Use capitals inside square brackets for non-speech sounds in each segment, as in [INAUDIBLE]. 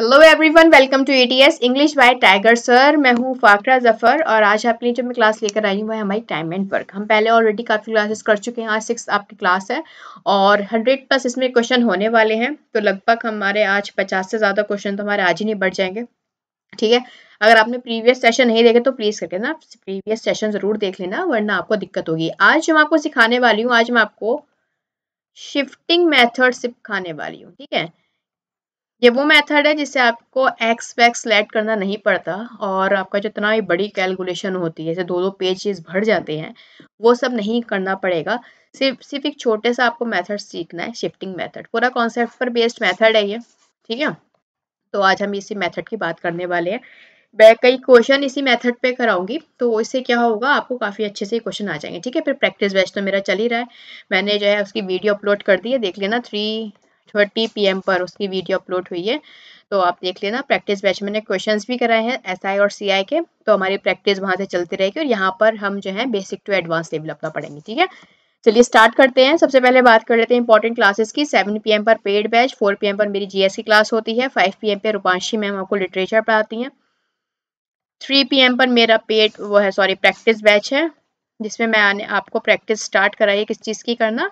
Hello everyone welcome to ATS English by Tiger sir मैं हूँ फाकरा जफर और आज आपके लिए जो मैं क्लास लेकर आई हूँ वह हमारी टाइम एंड वर्क हम पहले ऑलरेडी काफ़ी क्लासेस कर चुके हैं आज सिक्स आपकी क्लास है और हंड्रेड प्लस इसमें क्वेश्चन होने वाले हैं तो लगभग हमारे आज पचास से ज़्यादा क्वेश्चन तो हमारे आज ही नहीं बढ़ जाएंगे ठीक है अगर आपने प्रीवियस सेशन नहीं देखे तो प्लीज़ करके ना प्रीवियस सेशन ज़रूर देख लेना वरना आपको दिक्कत होगी आज मैं आपको सिखाने वाली हूँ आज मैं आपको शिफ्टिंग मैथड सिखाने वाली हूँ ठीक है ये वो मेथड है जिससे आपको एक्स वैक्स सेलेक्ट करना नहीं पड़ता और आपका जितना भी बड़ी कैलकुलेशन होती है जैसे दो दो पेजेस भर जाते हैं वो सब नहीं करना पड़ेगा सिर्फ सिर्फ एक छोटे सा आपको मेथड सीखना है शिफ्टिंग मेथड पूरा कॉन्सेप्ट पर बेस्ड मेथड है ये ठीक है तो आज हम इसी मेथड की बात करने वाले हैं मैं कई क्वेश्चन इसी मेथड पे कराऊंगी तो इससे क्या होगा आपको काफ़ी अच्छे से क्वेश्चन आ जाएंगे ठीक है फिर प्रैक्टिस बैच तो मेरा चल ही रहा है मैंने जो है उसकी वीडियो अपलोड कर दी है देख लेना थ्री थर्टी पी पर उसकी वीडियो अपलोड हुई है तो आप देख लेना प्रैक्टिस बैच मैंने क्वेश्चंस भी कराए हैं एस SI और सी के तो हमारी प्रैक्टिस वहाँ से चलती रहेगी और यहाँ पर हम जो है बेसिक टू एडवांस लेवल अपना पढ़ेंगे ठीक है चलिए स्टार्ट करते हैं सबसे पहले बात कर लेते हैं इंपॉर्टेंट क्लासेस की 7 पीएम पर पेड बैच 4 पीएम पर मेरी जीएस की क्लास होती है 5 पीएम पर रूपांशी मैम आपको लिटरेचर पढ़ाती हैं 3 पीएम पर मेरा पेड वो है सॉरी प्रैक्टिस बैच है जिसमें मैं आने आपको प्रैक्टिस स्टार्ट कराइए किस चीज़ की करना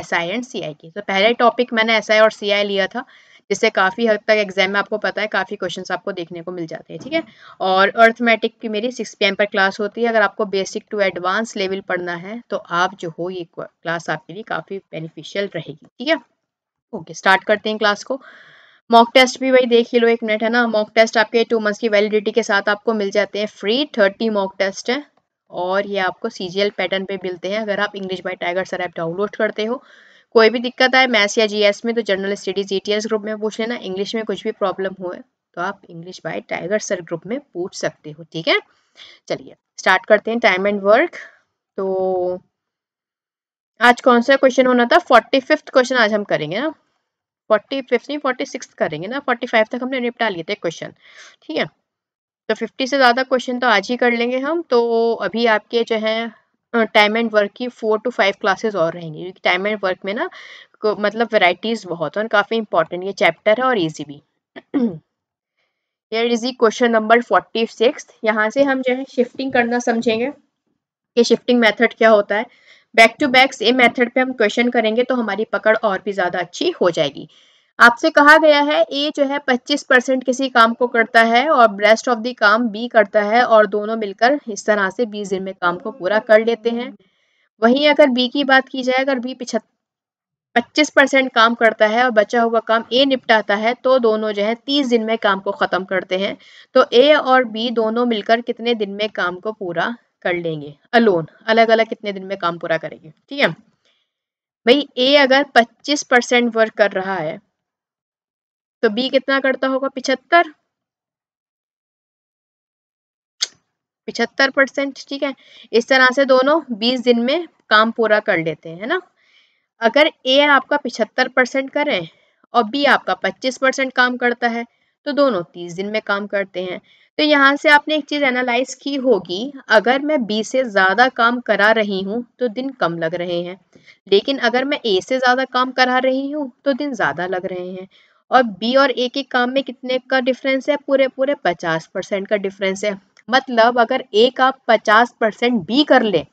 एस आई एंड सी आई की तो पहले टॉपिक मैंने एस आई और सी आई लिया था जिससे काफ़ी हद तक एग्जाम में आपको पता है काफ़ी क्वेश्चन आपको देखने को मिल जाते हैं ठीक है और अर्थमेटिक की मेरी सिक्स पी पर क्लास होती है अगर आपको बेसिक टू एडवांस लेवल पढ़ना है तो आप जो हो ये क्लास आपके लिए काफ़ी बेनिफिशियल रहेगी ठीक है ओके स्टार्ट करते हैं क्लास को मॉक टेस्ट भी वही देख ही लो एक मिनट है ना मॉक टेस्ट आपके टू मंथ्स की वैलिडिटी के साथ आपको मिल जाते हैं फ्री थर्टी मॉक टेस्ट है और ये आपको सी पैटर्न पे मिलते हैं अगर आप English by Tiger sir app download करते हो कोई भी दिक्कत आए मैथ्स या जीएस में तो जनरल स्टडीज एस ग्रुप में पूछ लेना इंग्लिश में कुछ भी प्रॉब्लम हो तो आप English by Tiger sir group में पूछ सकते हो ठीक है चलिए स्टार्ट करते हैं टाइम एंड वर्क तो आज कौन सा क्वेश्चन होना था फोर्टी फिफ्थ क्वेश्चन आज हम करेंगे ना फोर्टी फिफ्थ नहीं फोर्टी सिक्स करेंगे ना फोर्टी फाइव तक हमने निपटा लिए थे क्वेश्चन ठीक है तो 50 से ज़्यादा क्वेश्चन तो आज ही कर लेंगे हम तो अभी आपके जो है टाइम एंड वर्क की फोर टू फाइव क्लासेस और रहेंगी क्योंकि टाइम एंड वर्क में ना मतलब वेराइटीज़ बहुत है और काफ़ी इंपॉर्टेंट ये चैप्टर है और ईजी भी here question number forty six यहाँ से हम जो है शिफ्टिंग करना समझेंगे कि शिफ्टिंग मेथड क्या होता है back to back same method पे हम क्वेश्चन करेंगे तो हमारी पकड़ और भी ज़्यादा अच्छी हो जाएगी आपसे कहा गया है ए जो है 25 परसेंट किसी काम को करता है और रेस्ट ऑफ द काम बी करता है और दोनों मिलकर इस तरह से बीस दिन में काम को पूरा कर लेते हैं वहीं अगर बी की बात की जाए अगर बी पच्चीस परसेंट काम करता है और बचा हुआ काम ए निपटाता है तो दोनों जो है तीस दिन में काम को ख़त्म करते हैं तो ए और बी दोनों मिलकर कितने दिन में काम को पूरा कर लेंगे अलोन अलग अलग कितने दिन में काम पूरा करेंगे ठीक है भाई ए अगर पच्चीस परसेंट वर्क कर रहा है तो बी कितना करता होगा पिछहत्तर पिछहत्तर परसेंट ठीक है इस तरह से दोनों बीस दिन में काम पूरा कर लेते हैं ना अगर ए आपका पिछहत्तर परसेंट करें और बी आपका पच्चीस परसेंट काम करता है तो दोनों तीस दिन में काम करते हैं तो यहाँ से आपने एक चीज़ एनालाइज की होगी अगर मैं बी से ज़्यादा काम करा रही हूँ तो दिन कम लग रहे हैं लेकिन अगर मैं ए से ज़्यादा काम करा रही हूँ तो दिन ज़्यादा लग रहे हैं और बी और ए के काम में कितने का डिफरेंस है पूरे पूरे पचास परसेंट का डिफरेंस है मतलब अगर ए का पचास परसेंट बी कर ले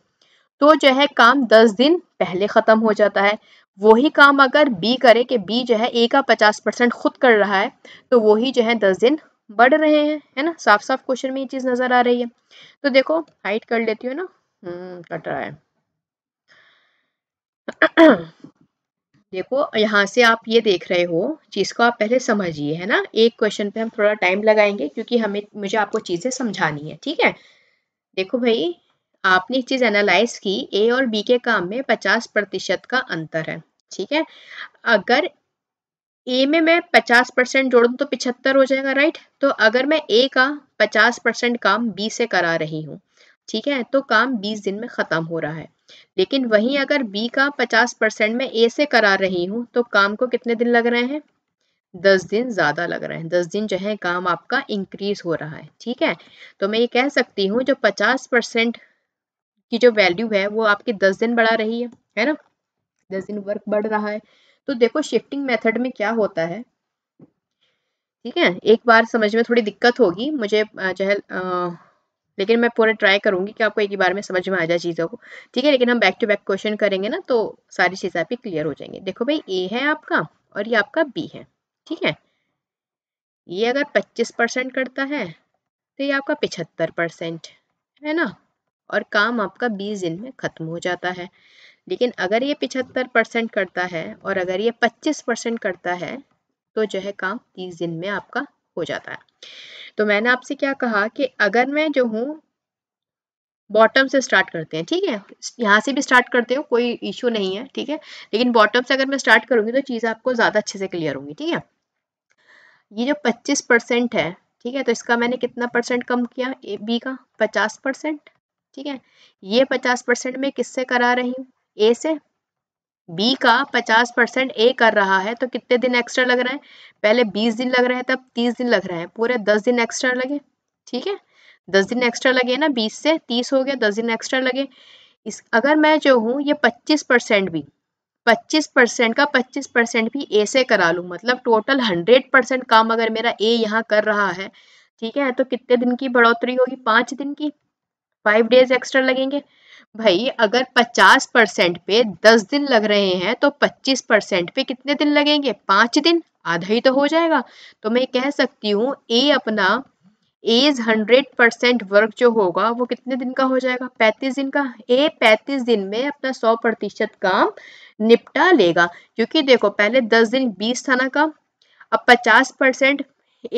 तो जो है काम दस दिन पहले ख़त्म हो जाता है वही काम अगर बी करे कि बी जो है ए का पचास परसेंट खुद कर रहा है तो वही जो है दस दिन बढ़ रहे हैं है ना साफ साफ क्वेश्चन में ये चीज़ नज़र आ रही है तो देखो हाइट कर लेती हूँ ना हम्म, कट रहा है [CLEARS THROAT] [CLEARS THROAT] देखो यहाँ से आप ये देख रहे हो जिसको आप पहले समझिए है ना एक क्वेश्चन पे हम थोड़ा टाइम लगाएंगे क्योंकि हमें मुझे आपको चीज़ें समझानी है ठीक है देखो भाई आपने एक चीज़ एनालाइज की ए और बी के काम में पचास प्रतिशत का अंतर है ठीक है अगर ए में मैं पचास परसेंट जोड़ दूँ तो पिछहत्तर हो जाएगा राइट तो अगर मैं ए का पचास परसेंट काम बी से करा रही हूँ ठीक है तो काम बीस दिन में ख़त्म हो रहा है लेकिन वहीं अगर बी का पचास परसेंट में ए से करा रही हूँ तो काम को कितने दिन लग रहे हैं दस दिन ज़्यादा लग रहे हैं दस दिन जो है काम आपका इंक्रीज हो रहा है ठीक है तो मैं ये कह सकती हूँ जो पचास परसेंट की जो वैल्यू है वो आपके दस दिन बढ़ा रही है है ना दस दिन वर्क बढ़ रहा है तो देखो शिफ्टिंग मेथड में क्या होता है ठीक है एक बार समझ में थोड़ी दिक्कत होगी मुझे जो है लेकिन मैं पूरा ट्राई करूंगी कि आपको एक ही बार में समझ में आ जाए चीज़ों को ठीक है लेकिन हम बैक टू बैक क्वेश्चन करेंगे ना तो सारी चीज़ें आपकी क्लियर हो जाएंगी देखो भाई ए है आपका और ये आपका बी है ठीक है ये अगर 25 परसेंट करता है तो ये आपका 75 परसेंट है ना और काम आपका 20 दिन में ख़त्म हो जाता है लेकिन अगर ये 75 परसेंट करता है और अगर ये 25 परसेंट करता है तो जो है काम 30 दिन में आपका हो जाता है तो मैंने आपसे क्या कहा कि अगर मैं जो हूँ बॉटम से स्टार्ट करते हैं ठीक है यहाँ से भी स्टार्ट करते हो कोई इशू नहीं है ठीक है लेकिन बॉटम से अगर मैं स्टार्ट करूंगी तो चीज़ आपको ज़्यादा अच्छे से क्लियर होंगी ठीक है ये जो 25 परसेंट है ठीक है तो इसका मैंने कितना परसेंट कम किया ए बी का 50 परसेंट ठीक है ये 50 परसेंट मैं किससे करा रही हूँ ए से बी का पचास परसेंट ए कर रहा है तो कितने दिन एक्स्ट्रा लग रहे हैं पहले बीस दिन लग रहे हैं तब तीस दिन लग रहे हैं पूरे दस दिन एक्स्ट्रा लगे ठीक है दस दिन एक्स्ट्रा लगे ना बीस से तीस हो गया दस दिन एक्स्ट्रा लगे इस अगर मैं जो हूँ ये पच्चीस परसेंट भी पच्चीस परसेंट का पच्चीस परसेंट भी ए से करा लूँ मतलब टोटल हंड्रेड परसेंट काम अगर मेरा ए यहाँ कर रहा है ठीक है तो कितने दिन की बढ़ोतरी होगी पाँच दिन की फाइव डेज एक्स्ट्रा लगेंगे भाई अगर 50 परसेंट पे 10 दिन लग रहे हैं तो 25 परसेंट पे कितने दिन लगेंगे पाँच दिन आधा ही तो हो जाएगा तो मैं कह सकती हूँ ए अपना एज हंड्रेड परसेंट वर्क जो होगा वो कितने दिन का हो जाएगा पैंतीस दिन का ए पैंतीस दिन में अपना सौ प्रतिशत काम निपटा लेगा क्योंकि देखो पहले दस दिन बीस था ना काम अब पचास परसेंट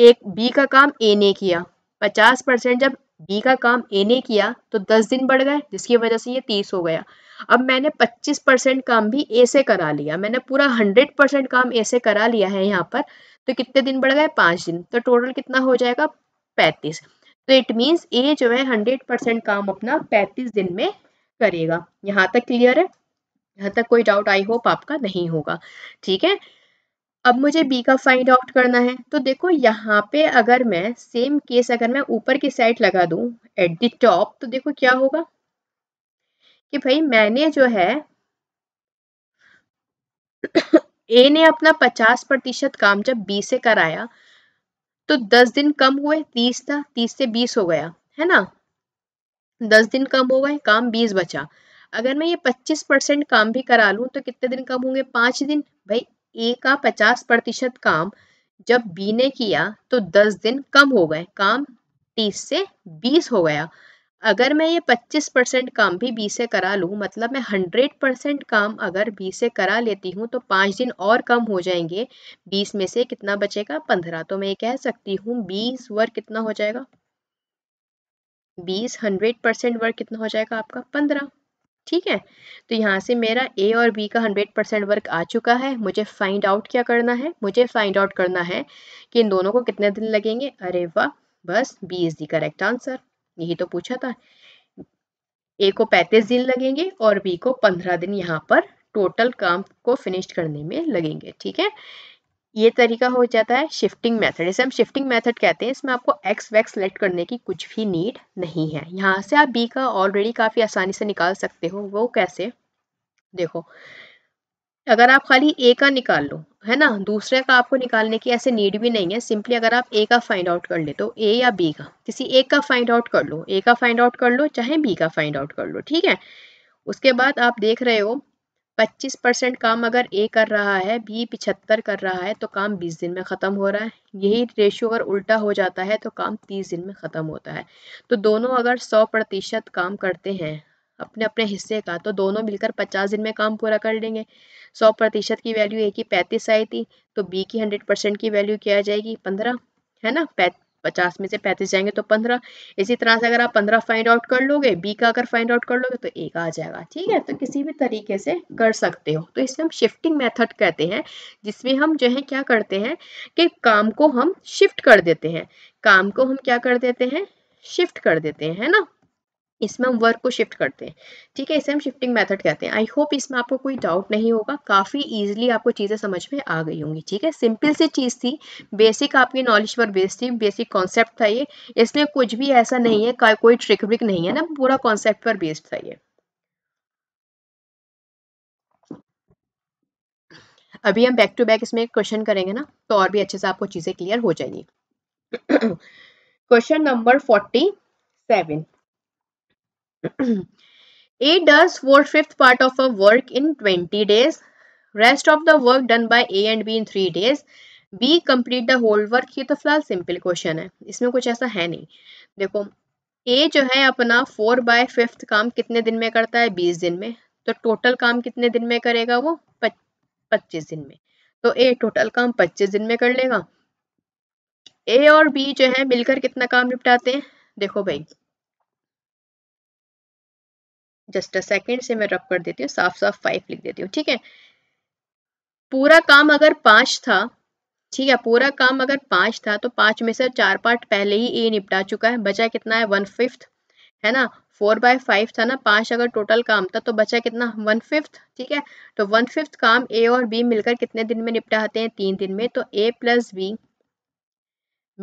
एक बी का काम ए ने किया पचास परसेंट जब बी का काम ए ने किया तो दस दिन बढ़ गए जिसकी वजह से ये तीस हो गया अब मैंने पच्चीस परसेंट काम भी ए से करा लिया मैंने पूरा हंड्रेड परसेंट काम ए से करा लिया है यहाँ पर तो कितने दिन बढ़ गए पांच दिन तो टोटल कितना हो जाएगा पैंतीस तो इट मीन्स ए जो है हंड्रेड परसेंट काम अपना पैंतीस दिन में करेगा यहाँ तक क्लियर है यहाँ तक कोई डाउट आई होप आपका नहीं होगा ठीक है अब मुझे बी का फाइंड आउट करना है तो देखो यहाँ पे अगर मैं सेम केस अगर मैं ऊपर की साइड लगा दू एट दी टॉप तो देखो क्या होगा कि भाई मैंने जो है ए ने अपना 50 प्रतिशत काम जब बी से कराया तो 10 दिन कम हुए 30 था 30 से 20 हो गया है ना 10 दिन कम हो गए काम 20 बचा अगर मैं ये 25 परसेंट काम भी करा लूँ तो कितने दिन कम होंगे पाँच दिन भाई ए का 50 प्रतिशत काम जब बी ने किया तो 10 दिन कम हो गए काम 30 से 20 हो गया अगर मैं ये 25 परसेंट काम भी बी से करा लूँ मतलब मैं 100 परसेंट काम अगर बी से करा लेती हूँ तो पाँच दिन और कम हो जाएंगे 20 में से कितना बचेगा 15 तो मैं ये कह सकती हूँ 20 वर्क कितना हो जाएगा 20 100 परसेंट वर्क कितना हो जाएगा आपका पंद्रह ठीक है तो यहाँ से मेरा ए और बी का हंड्रेड परसेंट वर्क आ चुका है मुझे फाइंड आउट क्या करना है मुझे फाइंड आउट करना है कि इन दोनों को कितने दिन लगेंगे अरे वाह बस B is the correct answer यही तो पूछा था ए को पैंतीस दिन लगेंगे और बी को पंद्रह दिन यहाँ पर टोटल काम को फिनिश करने में लगेंगे ठीक है ये तरीका हो जाता है शिफ्टिंग मेथड इसे हम शिफ्टिंग मेथड कहते हैं इसमें आपको एक्स वैक्स सेलेक्ट करने की कुछ भी नीड नहीं है यहाँ से आप बी का ऑलरेडी काफ़ी आसानी से निकाल सकते हो वो कैसे देखो अगर आप खाली ए का निकाल लो है ना दूसरे का आपको निकालने की ऐसे नीड भी नहीं है सिंपली अगर आप ए का फाइंड आउट कर ले तो ए या बी का किसी एक का फाइंड आउट कर लो ए का फाइंड आउट कर लो चाहे बी का फाइंड आउट कर लो ठीक है उसके बाद आप देख रहे हो 25 परसेंट काम अगर ए कर रहा है बी पिछहत्तर कर रहा है तो काम 20 दिन में ख़त्म हो रहा है यही रेशो अगर उल्टा हो जाता है तो काम 30 दिन में ख़त्म होता है तो दोनों अगर 100 प्रतिशत काम करते हैं अपने अपने हिस्से का तो दोनों मिलकर 50 दिन में काम पूरा कर लेंगे 100 प्रतिशत की वैल्यू ए की पैंतीस आई थी तो बी की हंड्रेड परसेंट की वैल्यू क्या आ जाएगी पंद्रह है ना पचास में से पैंतीस जाएंगे तो पंद्रह इसी तरह से अगर आप पंद्रह फाइंड आउट कर लोगे बी का अगर फाइंड आउट कर लोगे तो एक आ जाएगा ठीक है तो किसी भी तरीके से कर सकते हो तो इसमें हम शिफ्टिंग मेथड कहते हैं जिसमें हम जो है क्या करते हैं कि काम को हम शिफ्ट कर देते हैं काम को हम क्या कर देते हैं शिफ्ट कर देते हैं है ना इसमें हम वर्क को शिफ्ट करते हैं ठीक है इसे हम शिफ्टिंग मेथड कहते हैं आई होप इसमें आपको कोई डाउट नहीं होगा काफ़ी ईजिली आपको चीज़ें समझ में आ गई होंगी ठीक है सिंपल सी चीज़ थी बेसिक आपकी नॉलेज पर बेस्ड थी बेसिक कॉन्सेप्ट था ये इसमें कुछ भी ऐसा नहीं है कोई ट्रिक व्रिक नहीं है ना पूरा कॉन्सेप्ट पर बेस्ड था ये अभी हम बैक टू बैक इसमें क्वेश्चन करेंगे ना तो और भी अच्छे से आपको चीज़ें क्लियर हो जाएंगी question number forty seven A does four-fifth part of a work in twenty days. Rest of the work done by A and B in three days. B complete the whole work. ये तो फिलहाल simple question है इसमें कुछ ऐसा है नहीं देखो A जो है अपना फोर बाय फिफ्थ काम कितने दिन में करता है बीस दिन में तो टोटल काम कितने दिन में करेगा वो पच्चीस दिन में तो A टोटल काम पच्चीस दिन में कर लेगा A और B जो है मिलकर कितना काम निपटाते हैं देखो भाई जस्ट अ सेकेंड से मैं रब कर देती हूँ साफ साफ फाइव लिख देती हूँ ठीक है पूरा काम अगर पांच था ठीक है पूरा काम अगर पांच था तो पांच में से चार पार्ट पहले ही ए निपटा चुका है बचा कितना है वन फिफ्थ है ना फोर बाय फाइव था ना पांच अगर टोटल काम था तो बचा कितना वन फिफ्थ ठीक है तो वन फिफ्थ काम ए और बी मिलकर कितने दिन में निपटाते हैं तीन दिन में तो ए प्लस बी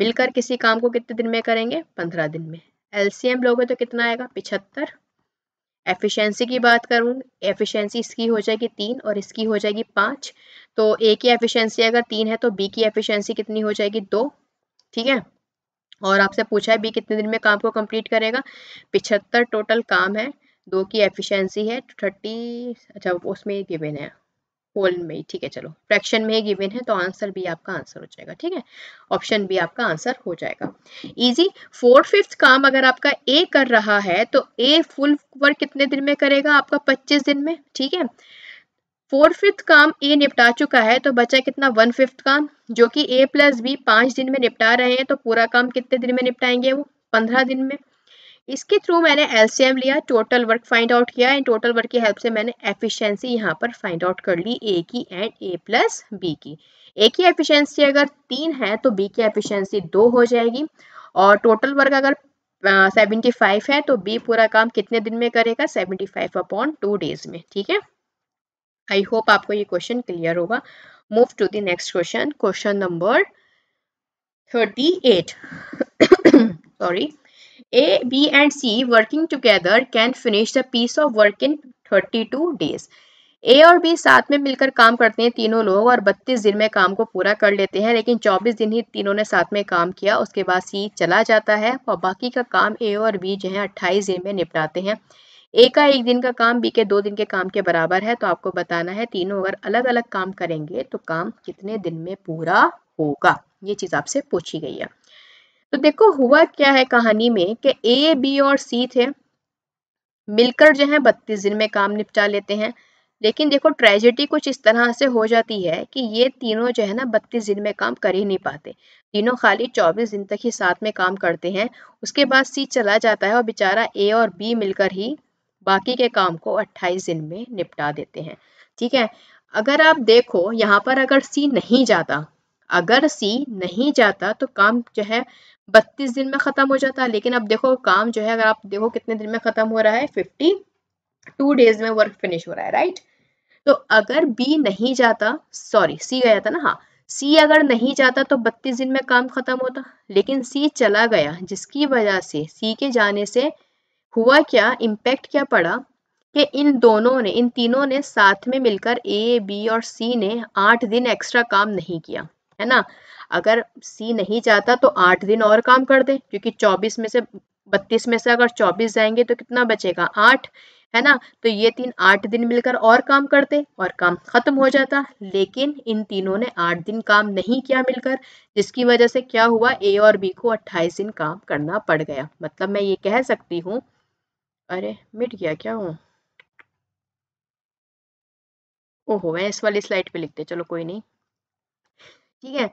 मिलकर किसी काम को कितने दिन में करेंगे पंद्रह दिन में एलसीएम लोगे तो कितना आएगा पिछहत्तर एफिशिएंसी की बात करूँ एफिशिएंसी इसकी हो जाएगी तीन और इसकी हो जाएगी पाँच तो ए की एफिशिएंसी अगर तीन है तो बी की एफिशिएंसी कितनी हो जाएगी दो ठीक है और आपसे पूछा है बी कितने दिन में काम को कंप्लीट करेगा पिछहत्तर टोटल काम है दो की एफिशिएंसी है थर्टी अच्छा उसमें गिवेन है होल में ठीक है चलो फ्रैक्शन में गिवन है तो आंसर भी आपका आंसर हो जाएगा ठीक है ऑप्शन भी आपका आंसर हो जाएगा इजी फोर फिफ्थ काम अगर आपका ए कर रहा है तो ए फुल वर्क कितने दिन में करेगा आपका पच्चीस दिन में ठीक है फोर फिफ्थ काम ए निपटा चुका है तो बचा कितना वन फिफ्थ काम जो कि ए प्लस बी पांच दिन में निपटा रहे हैं तो पूरा काम कितने दिन में निपटाएंगे वो पंद्रह दिन में इसके थ्रू मैंने एलसीएम लिया टोटल वर्क फाइंड आउट किया एंड टोटल वर्क की हेल्प से मैंने एफिशिएंसी यहाँ पर फाइंड आउट कर ली ए की एंड ए प्लस बी की ए की एफिशिएंसी अगर तीन है तो बी की एफिशिएंसी दो हो जाएगी और टोटल वर्क अगर सेवेंटी uh, फाइव है तो बी पूरा काम कितने दिन में करेगा seventy five upon two days में ठीक है आई होप आपको ये क्वेश्चन क्लियर होगा move to the next question question number thirty eight sorry A, B and C working together can finish the piece of work in 32 days. A और B साथ में मिलकर काम करते हैं तीनों लोग और 32 दिन में काम को पूरा कर लेते हैं लेकिन 24 दिन ही तीनों ने साथ में काम किया उसके बाद सी चला जाता है और बाकी का काम ए और बी जो है 28 दिन में निपटाते हैं ए का एक दिन का काम बी के दो दिन के काम के बराबर है तो आपको बताना है तीनों अगर अलग अलग काम करेंगे तो काम कितने दिन में पूरा होगा ये चीज़ आपसे पूछी गई है तो देखो हुआ क्या है कहानी में कि ए बी और सी थे मिलकर जो है बत्तीस दिन में काम निपटा लेते हैं लेकिन देखो ट्रेजेडी कुछ इस तरह से हो जाती है कि ये तीनों जो है ना बत्तीस दिन में काम कर ही नहीं पाते तीनों खाली चौबीस दिन तक ही साथ में काम करते हैं उसके बाद सी चला जाता है और बेचारा ए और बी मिलकर ही बाकी के काम को अट्ठाईस दिन में निपटा देते हैं ठीक है अगर आप देखो यहाँ पर अगर सी नहीं जाता अगर सी नहीं जाता तो काम जो है बत्तीस दिन में ख़त्म हो जाता लेकिन अब देखो काम जो है अगर आप देखो कितने दिन में ख़त्म हो रहा है फिफ्टी टू डेज में वर्क फिनिश हो रहा है राइट तो अगर बी नहीं जाता सॉरी सी गया था ना हाँ सी अगर नहीं जाता तो बत्तीस दिन में काम खत्म होता लेकिन सी चला गया जिसकी वजह से सी के जाने से हुआ क्या इम्पेक्ट क्या पड़ा कि इन दोनों ने इन तीनों ने साथ में मिलकर ए बी और सी ने आठ दिन एक्स्ट्रा काम नहीं किया है ना अगर सी नहीं जाता तो आठ दिन और काम कर दे क्योंकि चौबीस में से बत्तीस में से अगर चौबीस जाएंगे तो कितना बचेगा आठ है ना तो ये तीन आठ दिन मिलकर और काम करते और काम खत्म हो जाता लेकिन इन तीनों ने आठ दिन काम नहीं किया मिलकर जिसकी वजह से क्या हुआ ए और बी को अट्ठाईस दिन काम करना पड़ गया मतलब मैं ये कह सकती हूँ अरे मिट गया क्या हूँ ओहो मैं इस वाली स्लाइड पे लिखते चलो कोई नहीं ठीक है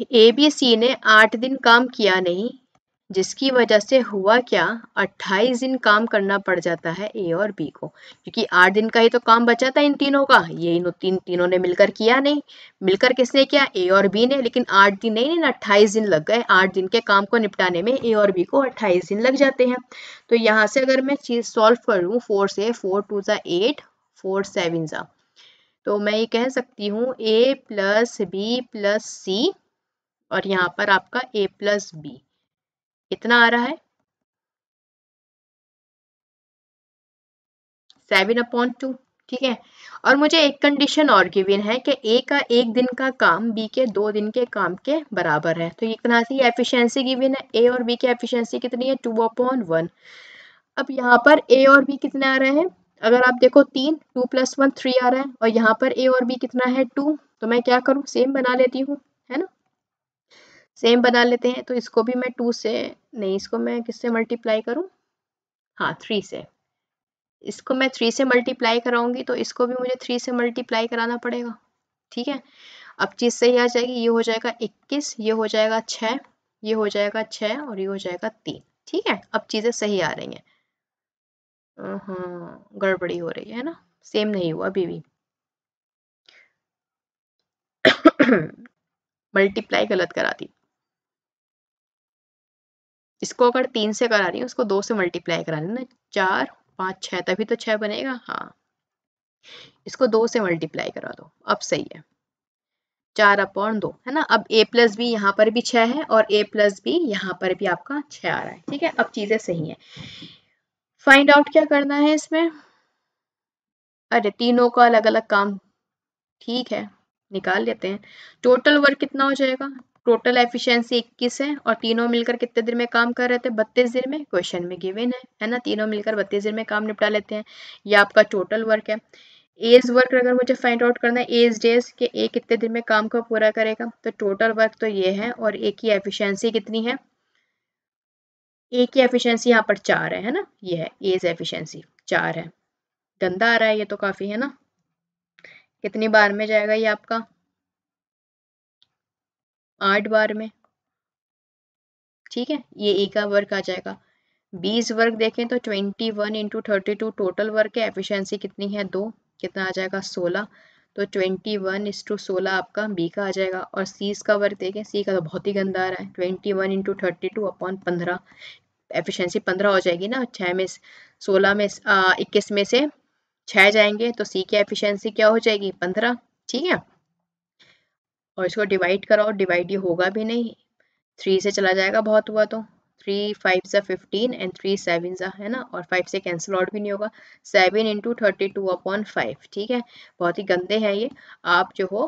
एबीसी ने आठ दिन काम किया नहीं जिसकी वजह से हुआ क्या 28 दिन काम करना पड़ जाता है ए और बी को क्योंकि आठ दिन का ही तो काम बचा था इन तीनों का ये इन तीन तीनों ने मिलकर किया नहीं मिलकर किसने किया ए और बी ने लेकिन आठ दिन नहीं नहीं अट्ठाईस दिन लग गए आठ दिन के काम को निपटाने में ए और बी को अट्ठाईस दिन लग जाते हैं तो यहाँ से अगर मैं चीज सॉल्व करूँ फोर से फोर टू ज़ा एट फोर सेवन ज़ा तो मैं ये कह सकती हूँ A plus B plus C और यहाँ पर आपका ए प्लस बी कितना आ रहा है सेवन अपॉन टू ठीक है और मुझे एक कंडीशन और गिवन है कि ए का एक दिन का काम बी के दो दिन के काम के बराबर है तो ये तरह से एफिशिएंसी गिवन है ए और बी की एफिशिएंसी कितनी है टू अपॉन वन अब यहाँ पर ए और बी कितने आ रहे हैं अगर आप देखो तीन टू प्लस वन थ्री आ रहा है और यहाँ पर ए और बी कितना है टू तो मैं क्या करूँ सेम बना लेती हूँ है ना सेम बना लेते हैं तो इसको भी मैं टू से नहीं इसको मैं किससे मल्टीप्लाई करूँ हाँ थ्री से इसको मैं थ्री से मल्टीप्लाई कराऊंगी तो इसको भी मुझे थ्री से मल्टीप्लाई कराना पड़ेगा ठीक है अब चीज़ सही आ जाएगी ये हो जाएगा इक्कीस ये हो जाएगा छः ये हो जाएगा छः और ये हो जाएगा तीन ठीक है अब चीज़ें सही आ रही हैं हाँ गड़बड़ी हो रही है ना सेम नहीं हुआ अभी भी मल्टीप्लाई [COUGHS] गलत करा दी इसको अगर तीन से करा रही हूँ उसको दो से मल्टीप्लाई करा लेना चार पाँच छः तभी तो छः बनेगा हाँ इसको दो से मल्टीप्लाई करा दो अब सही है चार अपॉन दो है ना अब ए प्लस बी यहाँ पर भी छः है और ए प्लस बी यहाँ पर भी आपका छः आ रहा है ठीक है अब चीज़ें सही हैं फाइंड आउट क्या करना है इसमें अरे तीनों का अलग अलग काम ठीक है निकाल लेते हैं टोटल वर्क कितना हो जाएगा टोटल एफिशिएंसी 21 है और तीनों मिलकर कितने दिन में काम कर रहे थे 32 दिन में क्वेश्चन में गिवन है है ना तीनों मिलकर 32 दिन में काम निपटा लेते हैं ये आपका टोटल वर्क है एज वर्क अगर मुझे फाइंड आउट करना है एज डेज के ए कितने दिन में काम को पूरा करेगा तो टोटल वर्क तो ये है और ए की एफिशियंसी कितनी है ए की एफिशियंसी यहाँ पर चार है, है ना ये है एज एफिशियंसी चार है गंदा आ रहा है ये तो काफी है ना कितनी बार में जाएगा ये आपका आठ बार में ठीक है ये ए का वर्क आ जाएगा बीस वर्क देखें तो twenty one into thirty two total work है एफिशिएंसी कितनी है दो कितना आ जाएगा सोलह तो ट्वेंटी वन इस टू सोलह आपका बी का आ जाएगा और सीज का वर्क देखें सी का तो बहुत ही गंदा आ रहा है twenty one into thirty two upon पंद्रह एफिशिएंसी पंद्रह हो जाएगी ना छः में सोलह में इक्कीस में से छः जाएंगे तो सी की एफिशियंसी क्या हो जाएगी पंद्रह ठीक है और इसको डिवाइड कराओ डिवाइड ये होगा भी नहीं थ्री से चला जाएगा बहुत हुआ तो थ्री फाइव सा फिफ्टीन एंड थ्री सेवन सा है ना और फाइव से कैंसिल आउट भी नहीं होगा seven into thirty two upon five ठीक है बहुत ही गंदे हैं ये आप जो हो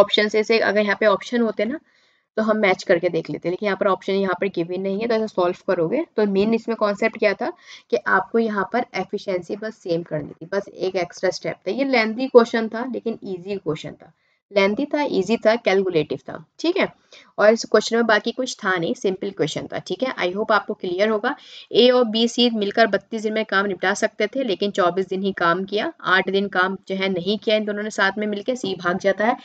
ऑप्शन से, से अगर यहाँ पे ऑप्शन होते ना तो हम मैच करके देख लेते हैं लेकिन यहाँ पर ऑप्शन यहाँ पर गिविन नहीं है तो ऐसा सॉल्व करोगे तो मेन इसमें कॉन्सेप्ट क्या था कि आपको यहाँ पर एफिशिएंसी बस सेम करनी थी बस एक एक्स्ट्रा स्टेप था ये लेंथी क्वेश्चन था लेकिन ईजी क्वेश्चन था लेंथी था इजी था कैलकुलेटिव था ठीक है और इस क्वेश्चन में बाकी कुछ था नहीं सिंपल क्वेश्चन था ठीक है आई होप आपको क्लियर होगा ए और बी सी मिलकर बत्तीस दिन में काम निपटा सकते थे लेकिन चौबीस दिन ही काम किया आठ दिन काम जो है नहीं किया इन दोनों ने साथ में मिलकर सी भाग जाता है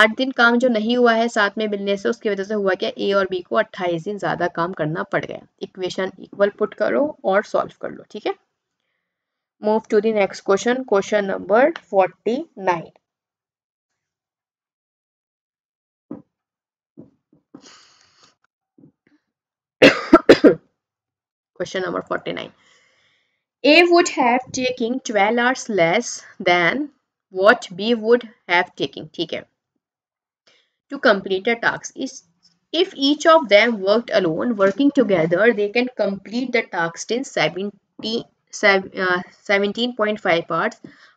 आठ दिन काम जो नहीं हुआ है साथ में मिलने से उसकी वजह से हुआ क्या ए और बी को अट्ठाईस दिन ज्यादा काम करना पड़ गया इक्वेशन इक्वल पुट करो और सॉल्व कर लो ठीक है to the next question question number forty nine [COUGHS] Question number 49. A would have taken 12 hours less than what B would have taken. ठीक है. To complete a task. If each of them worked alone, working together, they can complete the task in 17.5 uh, hours.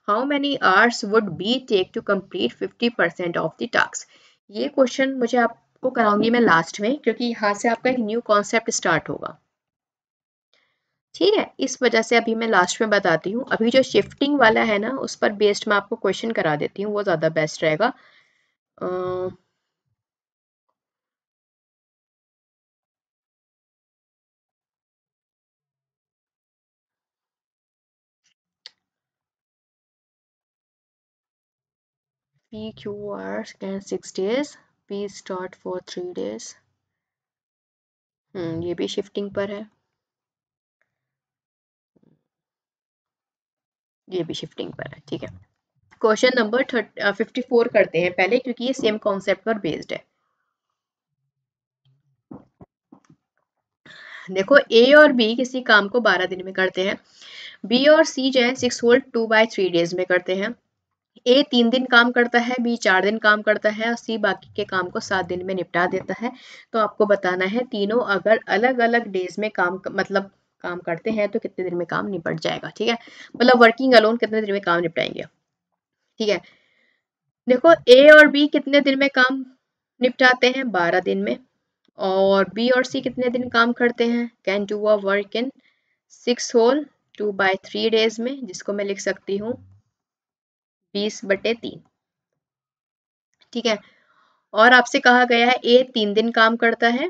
How many hours would B take to complete 50% of the task? ये question मुझे आप आपको कराऊंगी मैं last में क्योंकि यहाँ से आपका एक न्यू कॉन्सेप्ट स्टार्ट होगा ठीक है इस वजह से अभी मैं लास्ट में बताती हूँ अभी जो शिफ्टिंग वाला है ना उस पर बेस्ड मैं आपको क्वेश्चन करा देती हूँ वो ज़्यादा बेस्ट रहेगा PQR scan 6 days P start for three days ये भी शिफ्टिंग पर है ये भी शिफ्टिंग पर है ठीक है क्वेश्चन नंबर फिफ्टी फोर करते हैं पहले क्योंकि ये सेम कॉन्सेप्ट पर बेस्ड है देखो ए और बी किसी काम को बारह दिन में करते हैं बी और सी जो है six whole two by three days में करते हैं ए तीन दिन काम करता है बी चार दिन काम करता है और सी बाकी के काम को सात दिन में निपटा देता है तो आपको बताना है तीनों अगर अलग अलग डेज में काम मतलब काम करते हैं तो कितने दिन में काम निपट जाएगा ठीक है मतलब वर्किंग अलोन कितने दिन में काम निपटाएंगे ठीक है देखो ए और बी कितने दिन में काम निपटाते हैं बारह दिन में और बी और सी कितने दिन काम करते हैं can do a work in six whole two by three days में जिसको मैं लिख सकती हूँ बीस बटे तीन ठीक है और आपसे कहा गया है ए तीन दिन काम करता है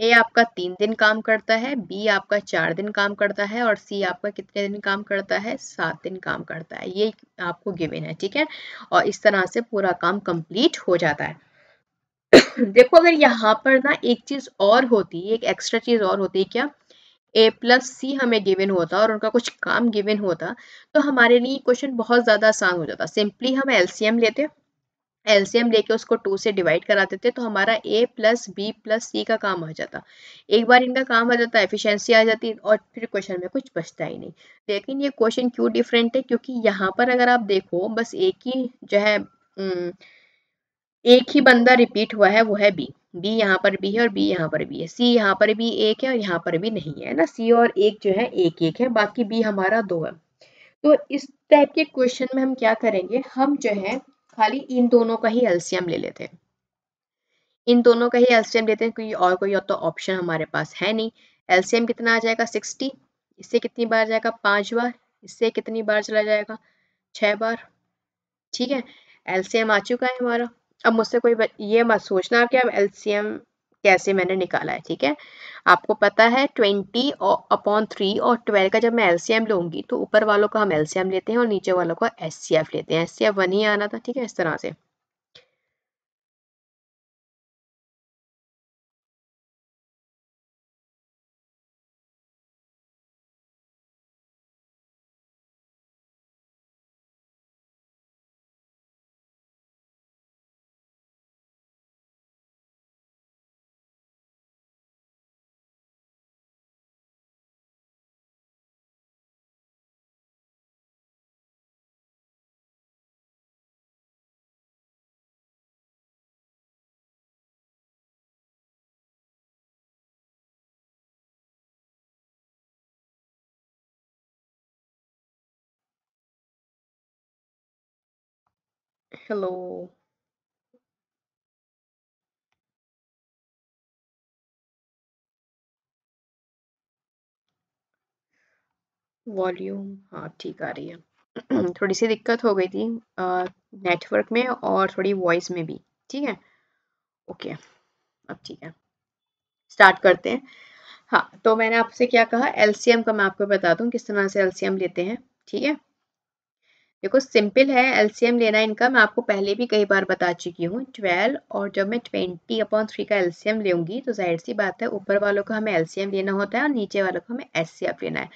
ए आपका तीन दिन काम करता है बी आपका चार दिन काम करता है और सी आपका कितने दिन काम करता है सात दिन काम करता है ये आपको गिवन है ठीक है और इस तरह से पूरा काम कंप्लीट हो जाता है [COUGHS] देखो अगर यहाँ पर ना एक चीज और होती है एक एक्स्ट्रा चीज और होती है क्या ए प्लस सी हमें गिवन होता और उनका कुछ काम गिवन होता तो हमारे लिए क्वेश्चन बहुत ज़्यादा आसान हो जाता सिंपली हम एलसीएम लेते एलसीएम लेके उसको टू से डिवाइड करा देते तो हमारा A plus B plus C का काम आ जाता एक बार इनका काम आ जाता एफिशिएंसी आ जाती और फिर क्वेश्चन में कुछ बचता ही नहीं लेकिन ये क्वेश्चन क्यों डिफरेंट है क्योंकि यहाँ पर अगर आप देखो बस एक ही जो है एक ही बंदा रिपीट हुआ है वो है बी बी यहाँ पर भी है और बी यहाँ पर भी है सी यहाँ पर भी एक है और यहाँ पर भी नहीं है ना सी और एक जो है एक एक है बाकी बी हमारा दो है तो इस टाइप के क्वेश्चन में हम क्या करेंगे हम जो है खाली इन दोनों का ही एल्सियम ले लेते हैं इन दोनों का ही एल्सियम लेते हैं कोई और कोई और तो ऑप्शन हमारे पास है नहीं एल्सियम कितना आ जाएगा सिक्सटी इससे कितनी बार जाएगा पांच बार इससे कितनी बार चला जाएगा छह बार ठीक है एल्सियम आ चुका है हमारा अब मुझसे कोई ये मत सोचना कि अब एल कैसे मैंने निकाला है ठीक है आपको पता है ट्वेंटी अपॉन थ्री और ट्वेल्व का जब मैं एलसीएम लूंगी तो ऊपर वालों का हम एलसीएम लेते हैं और नीचे वालों का एस लेते हैं एस वन ही आना था ठीक है इस तरह से Hello वॉल्यूम हाँ ठीक आ रही है [CLEARS THROAT] थोड़ी सी दिक्कत हो गई थी नेटवर्क में और थोड़ी वॉइस में भी ठीक है ओके अब ठीक है स्टार्ट करते हैं हाँ तो मैंने आपसे क्या कहा एलसीएम का मैं आपको बता दूं किस तरह से एलसीएम लेते हैं ठीक है देखो सिंपल है एलसीएम लेना इनका मैं आपको पहले भी कई बार बता चुकी हूँ ट्वेल्व और जब मैं ट्वेंटी अपॉन थ्री का एलसीएम लेंगी तो जाहिर सी बात है ऊपर वालों को हमें एलसीएम लेना होता है और नीचे वालों को हमें एस लेना है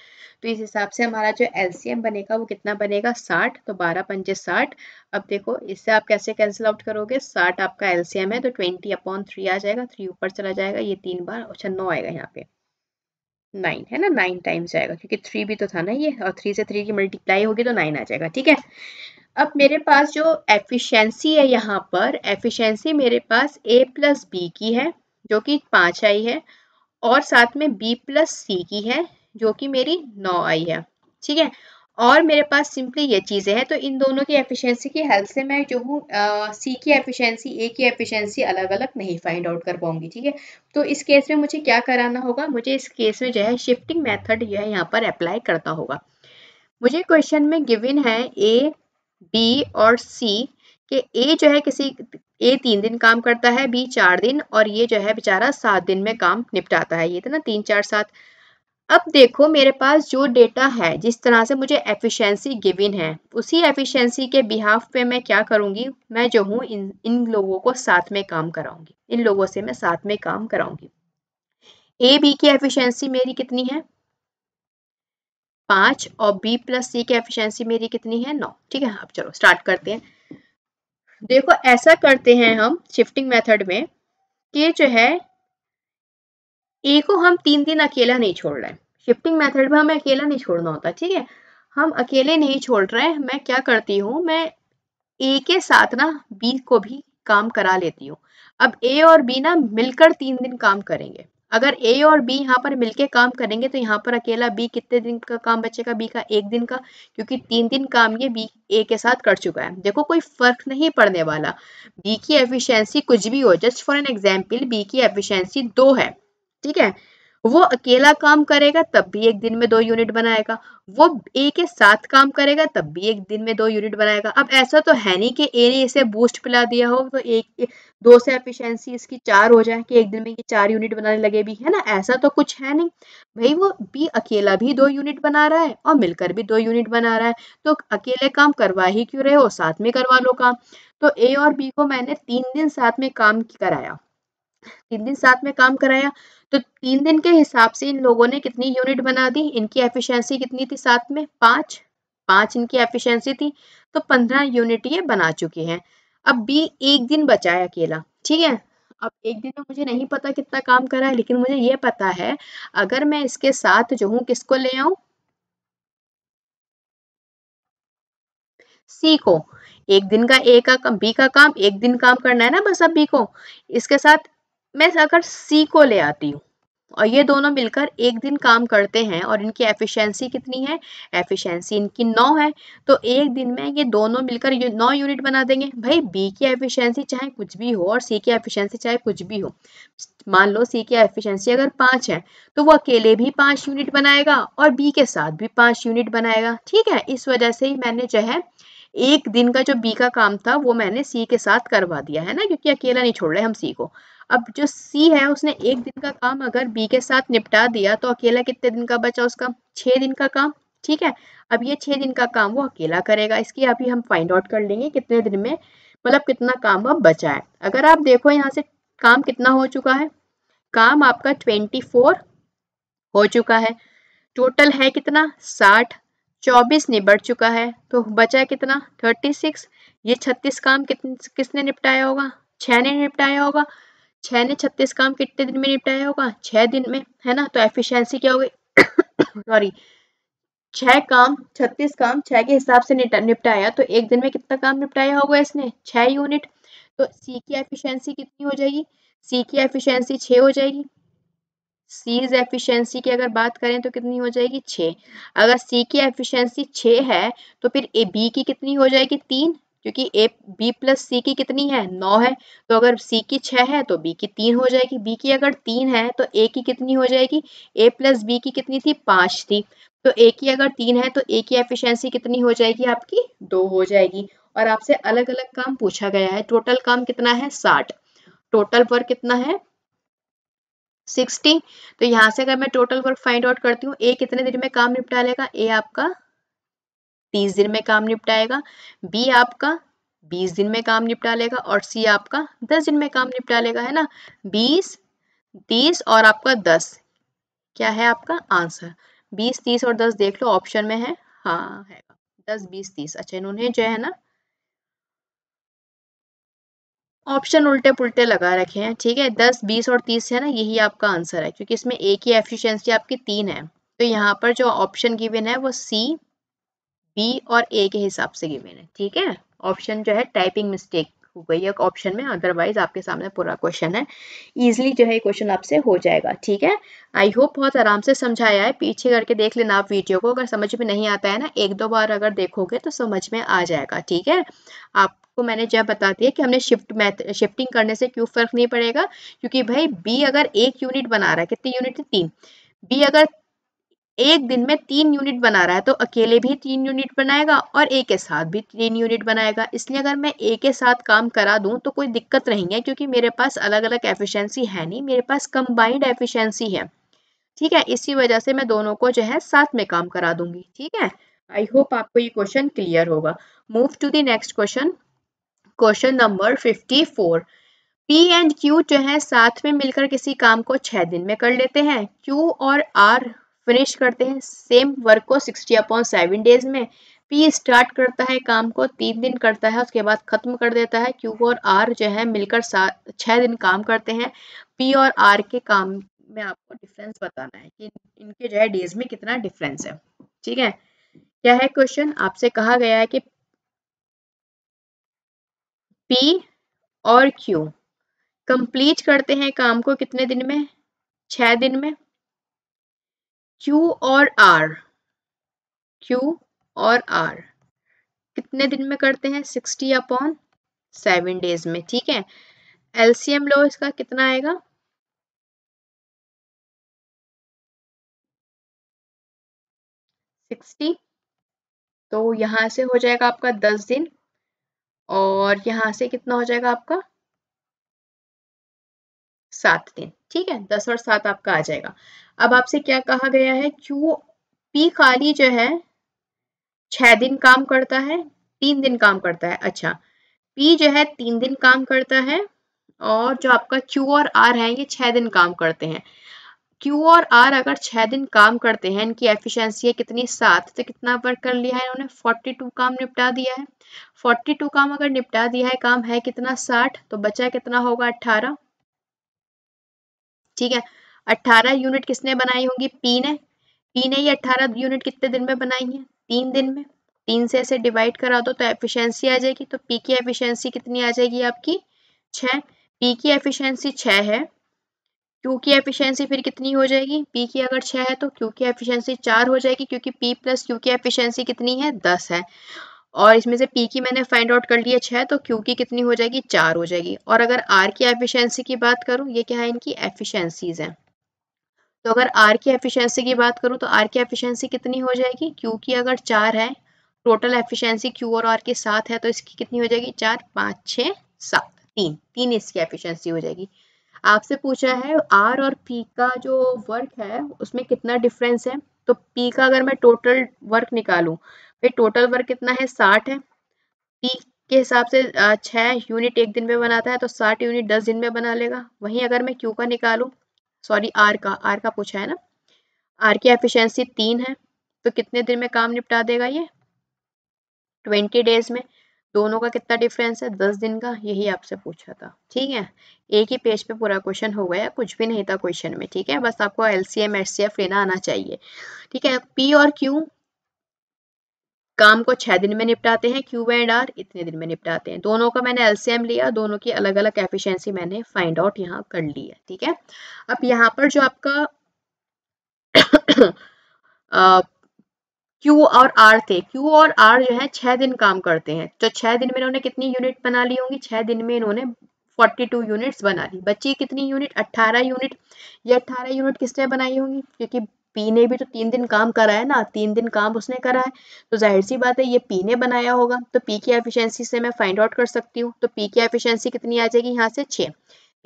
तो इस हिसाब से हमारा जो एलसीएम बनेगा वो कितना बनेगा साठ तो बारह पंजे साठ अब देखो इससे आप कैसे कैंसिल आउट करोगे साठ आपका एलसीएम है तो ट्वेंटी अपॉन थ्री आ जाएगा थ्री ऊपर चला जाएगा ये तीन बार अच्छा नौ आएगा यहाँ पे नाइन है ना नाइन टाइम्स आएगा क्योंकि थ्री भी तो था ना ये और थ्री से थ्री की मल्टीप्लाई होगी तो नाइन आ जाएगा ठीक है अब मेरे पास जो एफिशिएंसी है यहाँ पर एफिशिएंसी मेरे पास ए प्लस बी की है जो कि पाँच आई है और साथ में बी प्लस सी की है जो कि मेरी नौ आई है ठीक है और मेरे पास सिंपली ये चीज़ें हैं तो इन दोनों की एफिशिएंसी की हेल्प से मैं जो हूँ सी की एफिशिएंसी ए की एफिशिएंसी अलग अलग नहीं फाइंड आउट कर पाऊंगी ठीक है तो इस केस में मुझे क्या कराना होगा मुझे इस केस में जो है शिफ्टिंग मेथड जो है यहाँ पर अप्लाई करना होगा मुझे क्वेश्चन में गिविन है ए बी और सी कि ए जो है किसी ए तीन दिन काम करता है बी चार दिन और ये जो है बेचारा सात दिन में काम निपटाता है ये था तो ना तीन चार सात अब देखो मेरे पास जो डेटा है जिस तरह से मुझे एफिशिएंसी गिविन है उसी एफिशिएंसी के बिहाफ पे मैं क्या करूँगी मैं जो हूँ इन इन लोगों को साथ में काम कराऊंगी इन लोगों से मैं साथ में काम कराऊंगी ए बी की एफिशिएंसी मेरी कितनी है पाँच और बी प्लस सी की एफिशिएंसी मेरी कितनी है नौ ठीक है अब चलो स्टार्ट करते हैं देखो ऐसा करते हैं हम शिफ्टिंग मेथड में कि जो है ए को हम तीन दिन अकेला नहीं छोड़ रहे हैं शिफ्टिंग मेथड में हमें अकेला नहीं छोड़ना होता ठीक है हम अकेले नहीं छोड़ रहे हैं मैं क्या करती हूँ मैं ए के साथ ना बी को भी काम करा लेती हूँ अब ए और बी ना मिलकर तीन दिन काम करेंगे अगर ए और बी यहाँ पर मिलकर काम करेंगे तो यहाँ पर अकेला बी कितने दिन का काम बचेगा बी का एक दिन का क्योंकि तीन दिन काम ये बी ए के साथ कर चुका है देखो कोई फर्क नहीं पड़ने वाला बी की एफिशिएंसी कुछ भी हो just for an example B की एफिशिएंसी दो है ठीक है वो अकेला काम करेगा तब भी एक दिन में दो यूनिट बनाएगा वो ए के साथ काम करेगा तब भी एक दिन में दो यूनिट बनाएगा अब ऐसा तो है नहीं कि ए ने इसे बूस्ट पिला दिया हो तो एक दो से एफिशिएंसी इसकी चार हो जाए कि एक दिन में ये चार यूनिट बनाने लगे भी है ना ऐसा तो कुछ है नहीं भाई वो बी अकेला भी दो यूनिट बना रहा है और मिलकर भी दो यूनिट बना रहा है तो अकेले काम करवा ही क्यों रहे हो साथ में करवा लो काम तो ए और बी को मैंने तीन दिन साथ में काम कराया तीन दिन साथ में काम कराया तो तीन दिन के हिसाब से इन लोगों ने कितनी यूनिट बना दी इनकी एफिशिएंसी कितनी थी साथ में पांच पांच इनकी एफिशिएंसी थी तो पंद्रह यूनिट ये बना चुके हैं अब बी एक दिन बचा है अकेला ठीक है अब एक दिन में तो मुझे नहीं पता कितना काम करा है लेकिन मुझे ये पता है अगर मैं इसके साथ जो हूँ किसको ले आऊं सी को एक दिन का ए का बी का काम एक दिन काम करना है ना बस अब बी को इसके साथ मैं अगर सी को ले आती हूँ और ये दोनों मिलकर एक दिन काम करते हैं और इनकी एफिशिएंसी कितनी है एफिशिएंसी इनकी नौ है तो एक दिन में ये दोनों मिलकर नौ यूनिट बना देंगे भाई बी की एफिशिएंसी चाहे कुछ भी हो और सी की एफिशिएंसी चाहे कुछ भी हो मान लो सी की एफिशिएंसी अगर पाँच है तो वो अकेले भी पाँच यूनिट बनाएगा और बी के साथ भी पाँच यूनिट बनाएगा ठीक है इस वजह से ही मैंने जो है एक दिन का जो बी का काम था वो मैंने सी के साथ करवा दिया है ना क्योंकि अकेला नहीं छोड़ रहे हम सी को अब जो सी है उसने एक दिन का काम अगर बी के साथ निपटा दिया तो अकेला कितने दिन का बचा उसका छः दिन का काम ठीक है अब ये छः दिन का काम वो अकेला करेगा इसकी अभी हम फाइंड आउट कर लेंगे कितने दिन में मतलब कितना काम अब बचा है अगर आप देखो यहाँ से काम कितना हो चुका है काम आपका ट्वेंटी फोर हो चुका है टोटल है कितना साठ चौबीस निबट चुका है तो बचा है कितना थर्टी सिक्स ये छत्तीस काम कितने किसने निपटाया होगा छः ने निपटाया होगा छह ने छत्तीस काम कितने दिन में निपटाया होगा छह दिन में है ना तो एफिशिएंसी क्या होगी सॉरी [COUGHS] छह काम छत्तीस काम छह के हिसाब से निपटाया तो एक दिन में कितना काम निपटाया होगा इसने छह यूनिट तो सी की एफिशिएंसी कितनी हो जाएगी सी की एफिशिएंसी छ हो जाएगी सीज एफिशिएंसी की अगर बात करें तो कितनी हो जाएगी छ अगर सी की एफिशिएंसी छ है तो फिर ए बी की कितनी हो जाएगी तीन क्योंकि ए बी प्लस सी की कितनी है नौ है तो अगर सी की छः है तो बी की तीन हो जाएगी बी की अगर तीन है तो ए की कितनी हो जाएगी ए प्लस बी की कितनी थी पाँच थी तो ए की अगर तीन है तो ए की एफिशिएंसी कितनी हो जाएगी आपकी दो हो जाएगी और आपसे अलग अलग काम पूछा गया है टोटल काम कितना है साठ टोटल वर्क कितना है सिक्सटी तो यहाँ से अगर मैं टोटल वर्क फाइंड आउट करती हूँ ए कितने दिन में काम निपटा लेगा ए आपका तीस दिन में काम निपटाएगा बी आपका बीस दिन में काम निपटा लेगा और सी आपका दस दिन में काम निपटा लेगा है ना बीस तीस और आपका दस क्या है आपका आंसर बीस तीस और दस देख लो ऑप्शन में है हाँ है दस बीस तीस अच्छा इन्होंने जो है ना ऑप्शन उल्टे पुल्टे लगा रखे हैं ठीक है दस बीस और तीस है ना यही आपका आंसर है क्योंकि इसमें एक ही एफिशिएंसी आपकी तीन है तो यहाँ पर जो ऑप्शन गिवन है वो सी बी और ए के हिसाब से गिवेन है ठीक है ऑप्शन जो है टाइपिंग मिस्टेक हो गई है ऑप्शन में अदरवाइज आपके सामने पूरा क्वेश्चन है इजिली जो है क्वेश्चन आपसे हो जाएगा ठीक है आई होप बहुत आराम से समझाया है पीछे करके देख लेना आप वीडियो को अगर समझ में नहीं आता है ना एक दो बार अगर देखोगे तो समझ में आ जाएगा ठीक है आप आपको मैंने जब बता दिया कि हमने शिफ्ट मैथ शिफ्टिंग करने से क्यों फर्क नहीं पड़ेगा क्योंकि भाई बी अगर एक यूनिट बना रहा है कितनी यूनिट है तीन बी अगर एक दिन में तीन यूनिट बना रहा है तो अकेले भी तीन यूनिट बनाएगा और ए के साथ भी तीन यूनिट बनाएगा इसलिए अगर मैं ए के साथ काम करा दूं तो कोई दिक्कत नहीं है क्योंकि मेरे पास अलग अलग एफिशिएंसी है नहीं मेरे पास कंबाइंड एफिशिएंसी है ठीक है इसी वजह से मैं दोनों को जो है साथ में काम करा दूंगी ठीक है आई होप आपको ये क्वेश्चन क्लियर होगा move to the next question question number fifty four P and Q जो है साथ में मिलकर किसी काम को छह दिन में कर लेते हैं क्यू और आर फिनिश करते हैं सेम वर्क को सिक्सटी अपॉन सेवन डेज में पी स्टार्ट करता है काम को तीन दिन करता है उसके बाद खत्म कर देता है क्यू और आर जो है मिलकर छह दिन काम करते हैं पी और आर के काम में आपको डिफरेंस बताना है कि इनके जो है डेज में कितना डिफरेंस है ठीक है क्या है क्वेश्चन आपसे कहा गया है कि पी और क्यू कंप्लीट करते हैं काम को कितने दिन में छह दिन में क्यू और आर क्यू और आर कितने दिन में करते हैं सिक्सटी अपॉन सेवन डेज में ठीक है एलसीएम लो इसका कितना आएगा सिक्सटी तो यहां से हो जाएगा आपका दस दिन और यहां से कितना हो जाएगा आपका सात दिन ठीक है दस और सात आपका आ जाएगा अब आपसे क्या कहा गया है क्यू पी खाली जो है छह दिन काम करता है तीन दिन काम करता है अच्छा पी जो है तीन दिन काम करता है और जो आपका क्यू और आर है ये छह दिन काम करते हैं क्यू और आर अगर छह दिन काम करते हैं इनकी एफिशिएंसी है कितनी सात तो कितना वर्क कर लिया है इन्होंने फोर्टी टू काम निपटा दिया है फोर्टी टू काम अगर निपटा दिया है काम है कितना साठ तो बचा कितना होगा अट्ठारह ठीक है 18 यूनिट किसने बनाई होंगी पी ने पी ने ये 18 यूनिट कितने दिन में बनाई है तीन दिन में तीन से ऐसे डिवाइड करा दो तो एफिशिएंसी आ जाएगी तो पी की एफिशिएंसी कितनी आ जाएगी आपकी छः पी की एफिशिएंसी छः है क्यू की एफिशिएंसी फिर कितनी हो जाएगी पी की अगर छः है तो क्यू की एफिशिएंसी चार हो जाएगी क्योंकि पी प्लस क्यू की एफिशिएंसी कितनी है दस है और इसमें से पी की मैंने फाइंड आउट कर लिया छः तो क्यू की कितनी हो जाएगी चार हो जाएगी और अगर आर की एफिशिएंसी की बात करूँ ये क्या है इनकी एफिशिएंसीज हैं तो अगर आर की एफिशिएंसी की बात करूँ तो आर की एफिशिएंसी कितनी हो जाएगी क्यू की अगर चार है टोटल एफिशिएंसी क्यू और आर के साथ है तो इसकी कितनी हो जाएगी चार पाँच छः सात तीन तीन इसकी एफिशिएंसी हो जाएगी आपसे पूछा है आर और पी का जो वर्क है उसमें कितना डिफरेंस है तो पी का अगर मैं टोटल वर्क निकालूँ भाई टोटल वर्क कितना है साठ है पी के हिसाब से छः यूनिट एक दिन में बनाता है तो साठ यूनिट दस दिन में बना लेगा वहीं अगर मैं क्यू का निकालूं सॉरी आर का आर का पूछा है ना आर की एफिशिएंसी तीन है तो कितने दिन में काम निपटा देगा ये ट्वेंटी डेज में दोनों का कितना डिफरेंस है दस दिन का यही आपसे पूछा था ठीक है एक ही पेज पे पूरा क्वेश्चन हो गया कुछ भी नहीं था क्वेश्चन में ठीक है बस आपको एल सी सी एफ लेना आना चाहिए ठीक है पी और क्यू काम को छह दिन में निपटाते हैं क्यू एंड आर इतने दिन में निपटाते हैं दोनों का मैंने एलसीएम लिया दोनों की अलग अलग एफिशिएंसी मैंने फाइंड आउट यहाँ कर ली है ठीक है अब यहाँ पर जो आपका क्यू [COUGHS] और आर थे क्यू और आर जो है छह दिन काम करते हैं तो छह दिन में इन्होंने कितनी यूनिट बना ली होंगी छह दिन में इन्होंने 42 यूनिट्स बना ली बची कितनी यूनिट 18 यूनिट ये 18 यूनिट किसने बनाई होंगी क्योंकि पी ने भी तो तीन दिन काम करा है ना तीन दिन काम उसने करा है तो जाहिर सी बात है ये पी ने बनाया होगा तो पी की एफिशिएंसी से मैं फाइंड आउट कर सकती हूँ तो पी की एफिशिएंसी कितनी आ जाएगी यहाँ से छः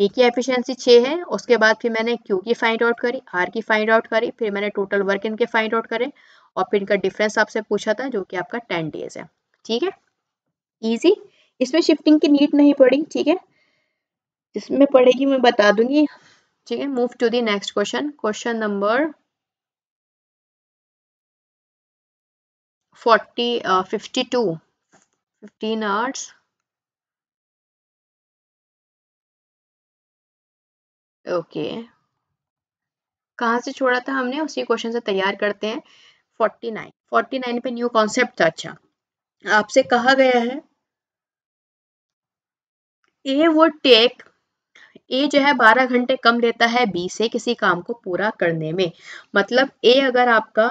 पी की एफिशिएंसी छः है उसके बाद फिर मैंने क्यू की फाइंड आउट करी आर की फाइंड आउट करी फिर मैंने टोटल वर्क इनके फाइंड आउट करे और फिर इनका डिफरेंस आपसे पूछा था जो कि आपका टेन डेज है ठीक है ईजी इसमें शिफ्टिंग की नीट नहीं पड़ी ठीक है जिसमें पड़ेगी मैं बता दूंगी ठीक है move to the next question question number 40 uh, 52 15 hours okay okay. से छोड़ा था हमने उसी क्वेश्चन से तैयार करते हैं 49 49 पे न्यू कॉन्सेप्ट था अच्छा आपसे कहा गया है ए वो टेक ए जो है 12 घंटे कम लेता है बी से किसी काम को पूरा करने में मतलब ए अगर आपका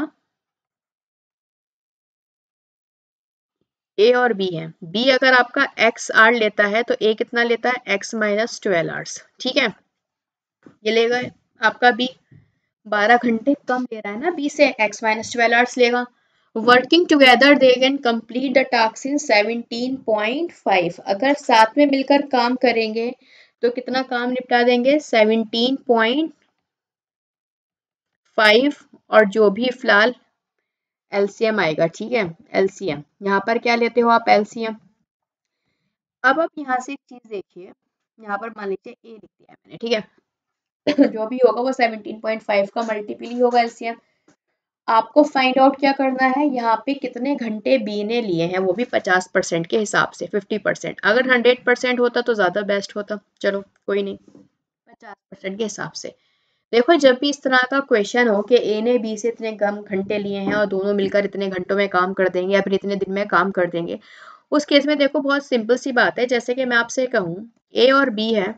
ए और बी है बी अगर आपका एक्स आर लेता है तो ए कितना लेता है एक्स माइनस ट्वेल्व आर्स ठीक है ये लेगा आपका बी बारह घंटे कम ले रहा है ना बी से एक्स माइनस ट्वेल्व आर्स लेगा working together they can complete the task in seventeen point five अगर साथ में मिलकर काम करेंगे तो कितना काम निपटा देंगे सेवनटीन पॉइंट फाइव और जो भी फिलहाल एलसीएम आएगा ठीक है एलसीएम यहाँ पर क्या लेते हो आप एलसीएम अब आप यहाँ से एक चीज देखिए यहाँ पर मान लीजिए ए लिख दिया मैंने ठीक है [COUGHS] जो भी होगा वो 17.5 का मल्टीपल ही होगा एलसीएम आपको फाइंड आउट क्या करना है यहाँ पे कितने घंटे बी ने लिए हैं वो भी 50 परसेंट के हिसाब से 50 परसेंट अगर 100 परसेंट होता तो ज़्यादा बेस्ट होता चलो कोई नहीं 50 परसेंट के हिसाब से देखो जब भी इस तरह का क्वेश्चन हो कि ए ने बी से इतने कम घंटे लिए हैं और दोनों मिलकर इतने घंटों में काम कर देंगे या फिर इतने दिन में काम कर देंगे उस केस में देखो बहुत सिंपल सी बात है जैसे कि मैं आपसे कहूँ ए और बी है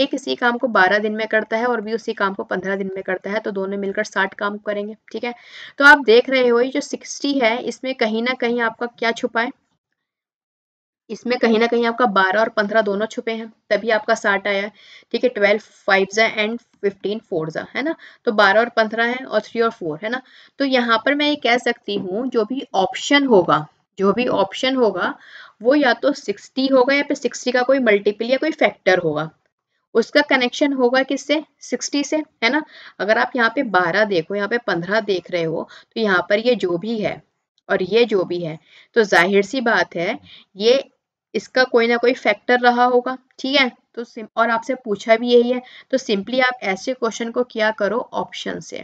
ए किसी काम को 12 दिन में करता है और बी उसी काम को 15 दिन में करता है तो दोनों मिलकर 60 काम करेंगे ठीक है तो आप देख रहे हो ये जो 60 है इसमें कहीं ना कहीं आपका क्या छुपा है इसमें कहीं ना कहीं आपका 12 और 15 दोनों छुपे हैं तभी आपका 60 आया ठीक है 12 फाइव एंड 15 फोर जा है ना तो 12 और 15 है और 3 और 4 है ना तो यहाँ पर मैं ये कह सकती हूँ जो भी ऑप्शन होगा जो भी ऑप्शन होगा वो या तो 60 होगा या फिर 60 का कोई मल्टीपल या कोई फैक्टर होगा उसका कनेक्शन होगा किससे 60 से है ना अगर आप यहाँ पे 12 देखो यहाँ पे 15 देख रहे हो तो यहाँ पर ये जो भी है और ये जो भी है तो जाहिर सी बात है ये इसका कोई ना कोई फैक्टर रहा होगा ठीक है तो और आपसे पूछा भी यही है तो सिंपली आप ऐसे क्वेश्चन को क्या करो ऑप्शन से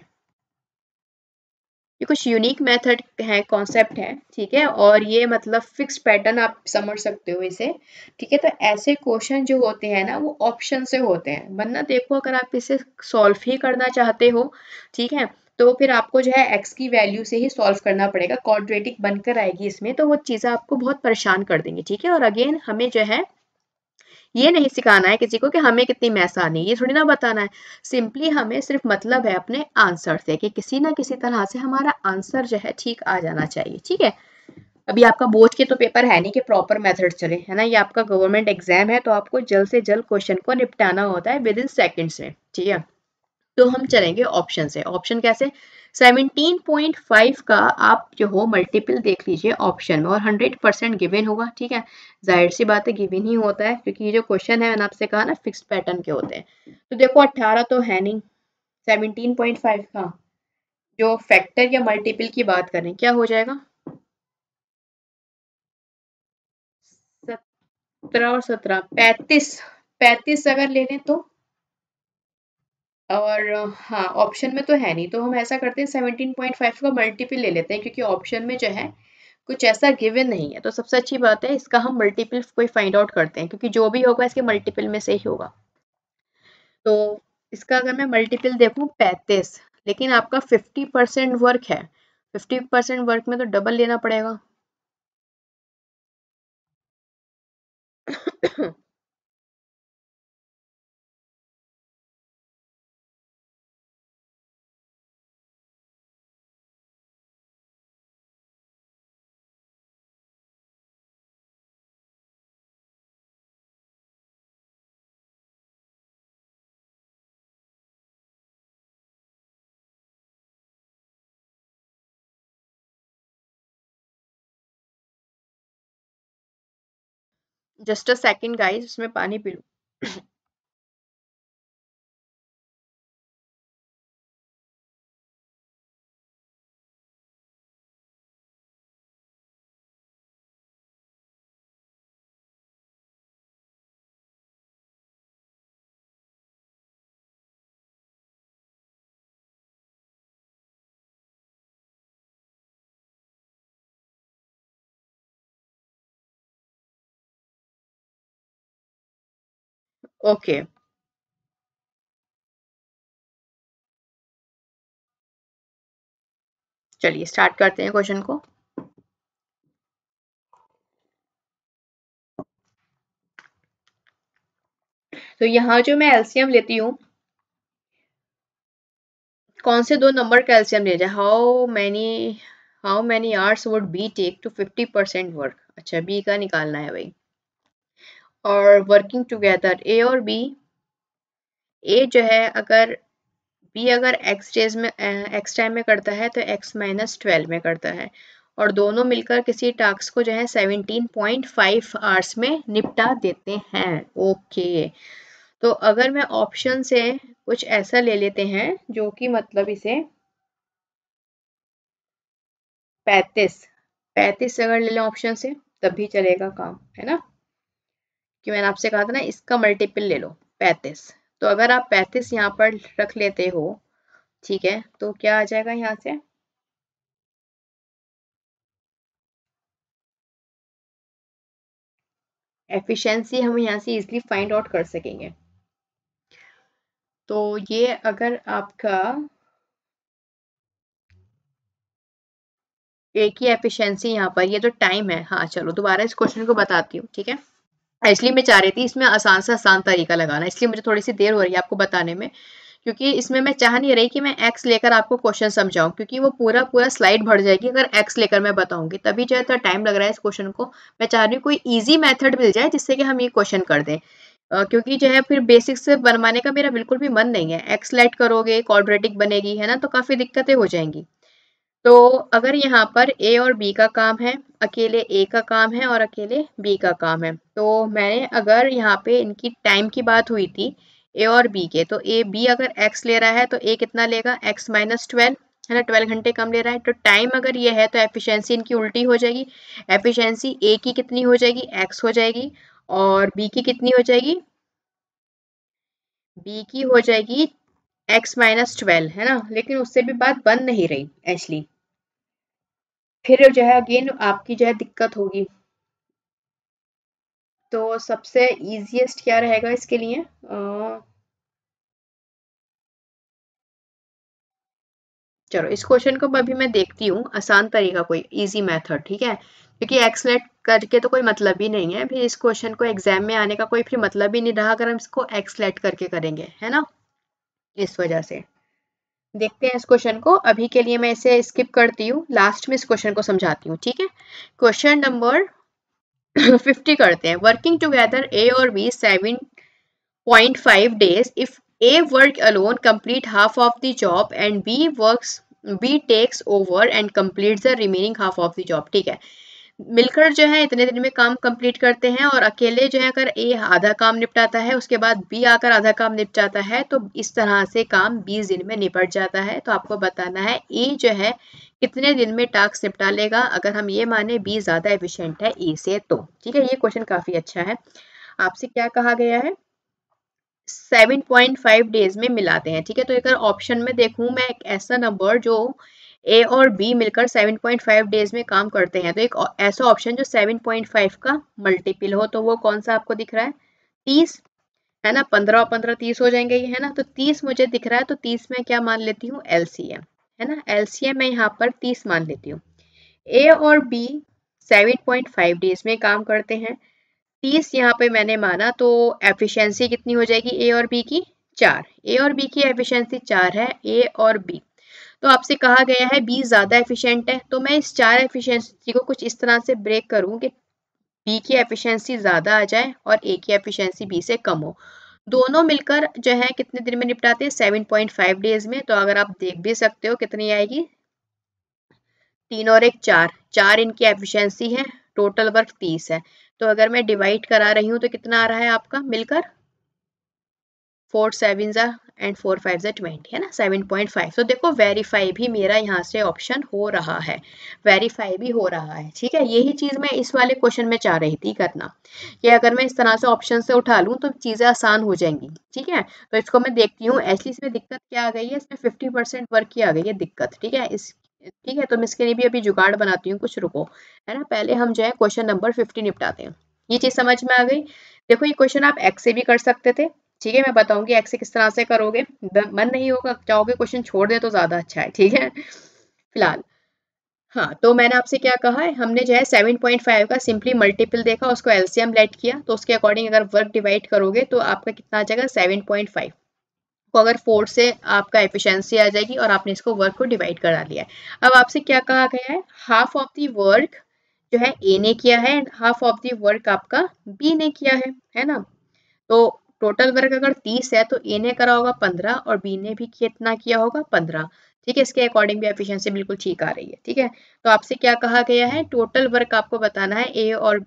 ये कुछ यूनिक मेथड है कॉन्सेप्ट है ठीक है और ये मतलब फिक्स पैटर्न आप समझ सकते हो इसे ठीक है तो ऐसे क्वेश्चन जो होते हैं ना वो ऑप्शन से होते हैं वरना देखो अगर आप इसे सॉल्व ही करना चाहते हो ठीक है तो फिर आपको जो है एक्स की वैल्यू से ही सॉल्व करना पड़ेगा कॉर्ड्रेटिक बनकर आएगी इसमें तो वो चीज़ें आपको बहुत परेशान कर देंगी ठीक है और अगेन हमें जो है ये नहीं सिखाना है किसी को कि हमें कितनी मैस आनी ये थोड़ी ना बताना है सिंपली हमें सिर्फ मतलब है अपने आंसर से कि किसी ना किसी तरह से हमारा आंसर जो है ठीक आ जाना चाहिए ठीक है अभी आपका बोर्ड के तो पेपर है नहीं कि प्रॉपर मेथड चले है ना ये आपका गवर्नमेंट एग्जाम है तो आपको जल्द से जल्द क्वेश्चन को निपटाना होता है विद इन सेकेंड्स में ठीक है तो हम चलेंगे ऑप्शन से ऑप्शन कैसे 17.5 का आप जो हो मल्टीपल देख लीजिए ऑप्शन में और 100 परसेंट गिवेन होगा ठीक है जाहिर सी बात है गिवेन ही होता है क्योंकि ये जो क्वेश्चन है मैंने आपसे कहा ना फिक्स पैटर्न के होते हैं तो देखो 18 तो है नहीं 17.5 का जो फैक्टर या मल्टीपल की बात करें क्या हो जाएगा सत्रह और सत्रह पैंतीस पैंतीस अगर ले लें तो और हाँ ऑप्शन में तो है नहीं तो हम ऐसा करते हैं सेवनटीन पॉइंट फाइव का मल्टीपल ले लेते हैं क्योंकि ऑप्शन में जो है कुछ ऐसा गिवन नहीं है तो सबसे अच्छी बात है इसका हम मल्टीपल कोई फाइंड आउट करते हैं क्योंकि जो भी होगा इसके मल्टीपल में से ही होगा तो इसका अगर मैं मल्टीपल देखू पैंतीस लेकिन आपका फिफ्टी परसेंट वर्क है फिफ्टी परसेंट वर्क में तो डबल लेना पड़ेगा जस्ट अ सेकेंड गाइस उसमें पानी पी लू ओके चलिए स्टार्ट करते हैं क्वेश्चन को तो यहां जो मैं एल्सियम लेती हूँ कौन से दो नंबर का एल्सियम ले जाए how many how many hours would be take to fifty percent work अच्छा बी का निकालना है भाई और वर्किंग टुगेदर ए और बी ए जो है अगर बी अगर एक्स डेज में एक्स टाइम में करता है तो एक्स माइनस ट्वेल्व में करता है और दोनों मिलकर किसी टास्क को जो है पॉइंट फाइव आवर्स में निपटा देते हैं ओके तो अगर मैं ऑप्शन से कुछ ऐसा ले लेते हैं जो कि मतलब इसे पैंतीस पैंतीस अगर ले लें ऑप्शन से तब भी चलेगा काम है ना कि मैंने आपसे कहा था ना इसका मल्टीपल ले लो पैंतीस तो अगर आप पैंतीस यहाँ पर रख लेते हो ठीक है तो क्या आ जाएगा यहाँ से एफिशिएंसी हम यहाँ से इजिली फाइंड आउट कर सकेंगे तो ये अगर आपका एक ही एफिशिएंसी यहाँ पर ये तो टाइम है हाँ चलो दोबारा इस क्वेश्चन को बताती हूँ ठीक है इसलिए मैं चाह रही थी इसमें आसान से आसान तरीका लगाना इसलिए मुझे थोड़ी सी देर हो रही है आपको बताने में क्योंकि इसमें मैं चाह नहीं रही कि मैं एक्स लेकर आपको क्वेश्चन समझाऊं क्योंकि वो पूरा पूरा स्लाइड बढ़ जाएगी अगर एक्स लेकर मैं बताऊंगी तभी जो है थोड़ा टाइम लग रहा है इस क्वेश्चन को मैं चाह रही हूँ कोई ईजी मैथड मिल जाए जिससे कि हम ये क्वेश्चन कर दें Uh, क्योंकि जो है फिर बेसिक्स से बनवाने का मेरा बिल्कुल भी मन नहीं है एक्सलेट करोगे क्वाड्रेटिक बनेगी है ना तो काफ़ी दिक्कतें हो जाएंगी तो अगर यहाँ पर ए और बी का काम है अकेले ए का काम है और अकेले बी का काम है तो मैंने अगर यहाँ पे इनकी टाइम की बात हुई थी ए और बी के तो ए बी अगर एक्स ले रहा है तो ए कितना लेगा एक्स माइनस ट्वेल्व है ना ट्वेल्व घंटे कम ले रहा है तो टाइम अगर ये है तो एफिशिएंसी इनकी उल्टी हो जाएगी एफिशिएंसी ए की कितनी हो जाएगी एक्स हो जाएगी और बी की कितनी हो जाएगी बी की हो जाएगी एक्स माइनस ट्वेल्व है ना लेकिन उससे भी बात बन नहीं रही एक्चुअली फिर जो है अगेन आपकी जो है दिक्कत होगी तो सबसे इजीएस्ट क्या रहेगा इसके लिए चलो इस क्वेश्चन को अभी मैं देखती हूँ आसान तरीका कोई इजी मेथड ठीक है क्योंकि एक्सलेट करके तो कोई मतलब ही नहीं है फिर इस क्वेश्चन को एग्जाम में आने का कोई फिर मतलब ही नहीं रहा अगर हम इसको एक्सलेट करके करेंगे है ना इस वजह से देखते हैं इस क्वेश्चन को अभी के लिए मैं इसे स्किप करती हूँ लास्ट में इस क्वेश्चन को समझाती हूँ ठीक है क्वेश्चन नंबर फिफ्टी करते हैं वर्किंग टूगेदर ए और B seven point five days if A work alone complete half of the job and B works B takes over and complete the remaining half of the job ठीक है मिलकर जो है इतने दिन में काम कंप्लीट करते हैं और अकेले जो है अगर ए आधा काम निपटाता है उसके बाद बी आकर आधा काम निपटाता है तो इस तरह से काम बीस दिन में निपट जाता है तो आपको बताना है ए जो है कितने दिन में टास्क निपटा लेगा अगर हम ये माने बी ज्यादा एफिशिएंट है ए से तो ठीक है ये क्वेश्चन काफी अच्छा है आपसे क्या कहा गया है 7.5 डेज में मिलाते हैं ठीक है तो एक ऑप्शन में देखूं मैं एक ऐसा नंबर जो ए और बी मिलकर 7.5 डेज में काम करते हैं तो एक ऐसा ऑप्शन जो 7.5 का मल्टीपल हो तो वो कौन सा आपको दिख रहा है तीस है ना पंद्रह और पंद्रह तीस हो जाएंगे ये है ना तो तीस मुझे दिख रहा है तो तीस में क्या मान लेती हूँ एम है ना एलसीएम मैं यहाँ पर तीस मान लेती हूँ ए और बी 7.5 डेज में काम करते हैं तीस यहाँ पे मैंने माना तो एफिशियंसी कितनी हो जाएगी ए और बी की चार ए और बी की एफिशियंसी चार है ए और बी तो आपसे कहा गया है बी ज़्यादा एफिशिएंट है तो मैं इस चार एफिशिएंसी को कुछ इस तरह से ब्रेक करूँ कि बी की एफिशिएंसी ज़्यादा आ जाए और ए की एफिशिएंसी बी से कम हो दोनों मिलकर जो है कितने दिन में निपटाते हैं सेवन पॉइंट फाइव डेज में तो अगर आप देख भी सकते हो कितनी आएगी तीन और एक चार चार इनकी एफिशिएंसी है टोटल वर्क तीस है तो अगर मैं डिवाइड करा रही हूँ तो कितना आ रहा है आपका मिलकर फोर सेवन ज़ा एंड फोर फाइव ज़ा ट्वेंटी है ना सेवन पॉइंट फाइव तो देखो वेरीफाई भी मेरा यहाँ से ऑप्शन हो रहा है वेरीफाई भी हो रहा है ठीक है यही चीज़ मैं इस वाले क्वेश्चन में चाह रही थी करना कि अगर मैं इस तरह से ऑप्शन से उठा लूँ तो चीज़ें आसान हो जाएंगी ठीक है तो इसको मैं देखती हूँ एक्चुअली इसमें दिक्कत क्या आ गई है इसमें फिफ्टी परसेंट वर्क की आ गई है दिक्कत ठीक है इस ठीक है तो मैं इसके लिए भी अभी जुगाड़ बनाती हूँ कुछ रुको है ना पहले हम जो है क्वेश्चन नंबर फिफ्टी निपटाते हैं ये चीज़ समझ में आ गई देखो ये क्वेश्चन आप एक्स से भी कर सकते थे ठीक है मैं बताऊंगी एक्स किस तरह से करोगे मन नहीं होगा चाहोगे क्वेश्चन छोड़ दे तो ज़्यादा अच्छा है ठीक है फिलहाल हाँ तो मैंने आपसे क्या कहा है हमने जो है सेवन पॉइंट फाइव का सिंपली मल्टीपल देखा उसको एलसीएम लेट किया तो उसके अकॉर्डिंग अगर वर्क डिवाइड करोगे तो आपका कितना आ जाएगा सेवन पॉइंट फाइव को अगर फोर से आपका एफिशिएंसी आ जाएगी और आपने इसको वर्क को डिवाइड करा लिया है अब आपसे क्या कहा गया है हाफ ऑफ दी वर्क जो है ए ने किया है and half of the work आपका बी ने किया है है ना तो टोटल वर्क अगर तीस है तो ए ने करा होगा पंद्रह और बी ने भी कितना किया होगा पंद्रह ठीक है इसके अकॉर्डिंग भी एफिशिएंसी बिल्कुल ठीक आ रही है ठीक है तो आपसे क्या कहा गया है टोटल वर्क आपको बताना है ए और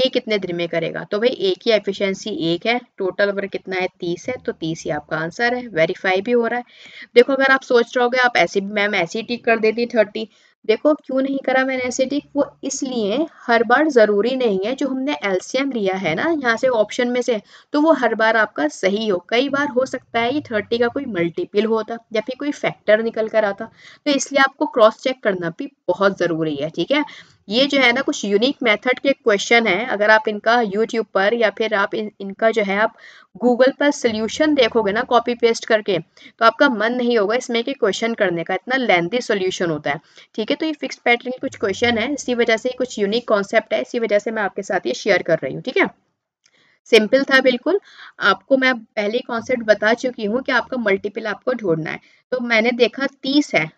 ए कितने दिन में करेगा तो भाई ए की एफिशिएंसी एक है टोटल वर्क कितना है तीस है तो तीस ही आपका आंसर है वेरीफाई भी हो रहा है देखो अगर आप सोच हो आप ऐसे भी मैम ऐसी टिक कर देती थर्टी देखो क्यों नहीं करा मैंने एसिडिक वो इसलिए हर बार ज़रूरी नहीं है जो हमने एल्शियम लिया है ना यहाँ से ऑप्शन में से तो वो हर बार आपका सही हो कई बार हो सकता है ये थर्टी का कोई मल्टीपल होता या फिर कोई फैक्टर निकल कर आता तो इसलिए आपको क्रॉस चेक करना भी बहुत ज़रूरी है ठीक है ये जो है ना कुछ यूनिक मेथड के क्वेश्चन हैं अगर आप इनका यूट्यूब पर या फिर आप इन, इनका जो है आप गूगल पर सोल्यूशन देखोगे ना कॉपी पेस्ट करके तो आपका मन नहीं होगा इसमें के क्वेश्चन करने का इतना लेंथी सोल्यूशन होता है ठीक है तो ये फिक्स पैटर्न के कुछ क्वेश्चन है इसी वजह से कुछ यूनिक कॉन्सेप्ट है इसी वजह से मैं आपके साथ ये शेयर कर रही हूँ ठीक है सिंपल था बिल्कुल आपको मैं पहले कॉन्सेप्ट बता चुकी हूँ कि आपका मल्टीपल आपको ढूंढना है तो मैंने देखा तीस है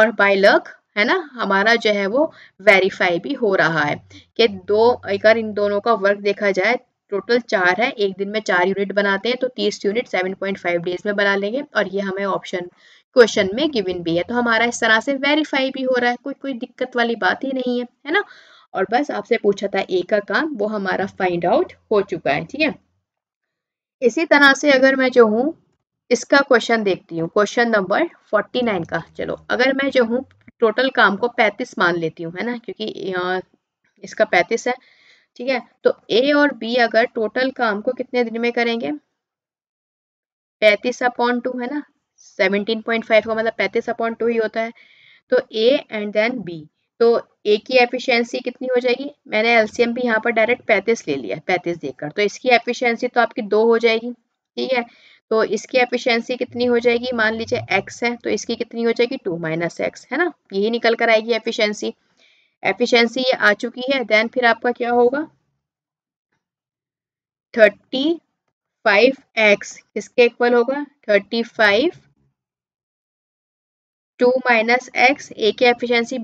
और बाय लक है ना हमारा जो है वो वेरीफाई भी हो रहा है कि दो अगर इन दोनों का वर्क देखा जाए टोटल चार है एक दिन में चार यूनिट बनाते हैं तो तीस unit seven point five days में बना लेंगे और ये हमें ऑप्शन क्वेश्चन में गिवन भी है तो हमारा इस तरह से वेरीफाई भी हो रहा है कोई कोई दिक्कत वाली बात ही नहीं है है ना और बस आपसे पूछा था ए का काम वो हमारा फाइंड आउट हो चुका है ठीक है इसी तरह से अगर मैं जो हूँ इसका क्वेश्चन देखती हूँ क्वेश्चन नंबर 49 का चलो अगर मैं जो हूँ टोटल काम को पैंतीस मान लेती हूँ है ना क्योंकि इसका पैंतीस है ठीक है तो ए और बी अगर टोटल काम को कितने दिन में करेंगे पैंतीस अपॉन टू है ना सेवनटीन पॉइंट फाइव का मतलब पैंतीस अपॉन टू ही होता है तो ए एंड देन बी तो ए की एफिशिएंसी कितनी हो जाएगी मैंने एलसीएम भी यहाँ पर डायरेक्ट पैंतीस ले लिया पैंतीस देकर तो इसकी एफिशिएंसी तो आपकी दो हो जाएगी ठीक है तो इसकी एफिशिएंसी कितनी हो जाएगी मान लीजिए एक्स है तो इसकी कितनी हो जाएगी टू माइनस एक्स है ना यही निकल कर आएगी एफिशिएंसी एफिशिएंसी ये आ चुकी है देन फिर आपका क्या होगा थर्टी फाइव एक्स किसके इक्वल होगा thirty five two minus X A की एफिशिएंसी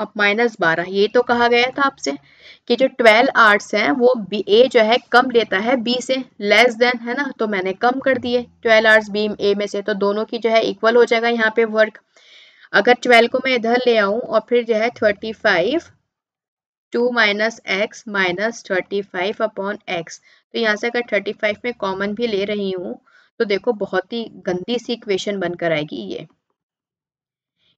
अब माइनस बारह ये तो कहा गया था आपसे कि जो ट्वेल्व आर्ट्स हैं वो बी ए जो है कम लेता है बी से लेस देन है ना तो मैंने कम कर दिए ट्वेल्व आर्ट्स बी ए में से तो दोनों की जो है इक्वल हो जाएगा यहाँ पे वर्क अगर ट्वेल्व को मैं इधर ले आऊँ और फिर जो है thirty five two minus X minus thirty five upon X तो यहाँ से अगर थर्टी फाइव में कॉमन भी ले रही हूँ तो देखो बहुत ही गंदी सी इक्वेशन बनकर आएगी ये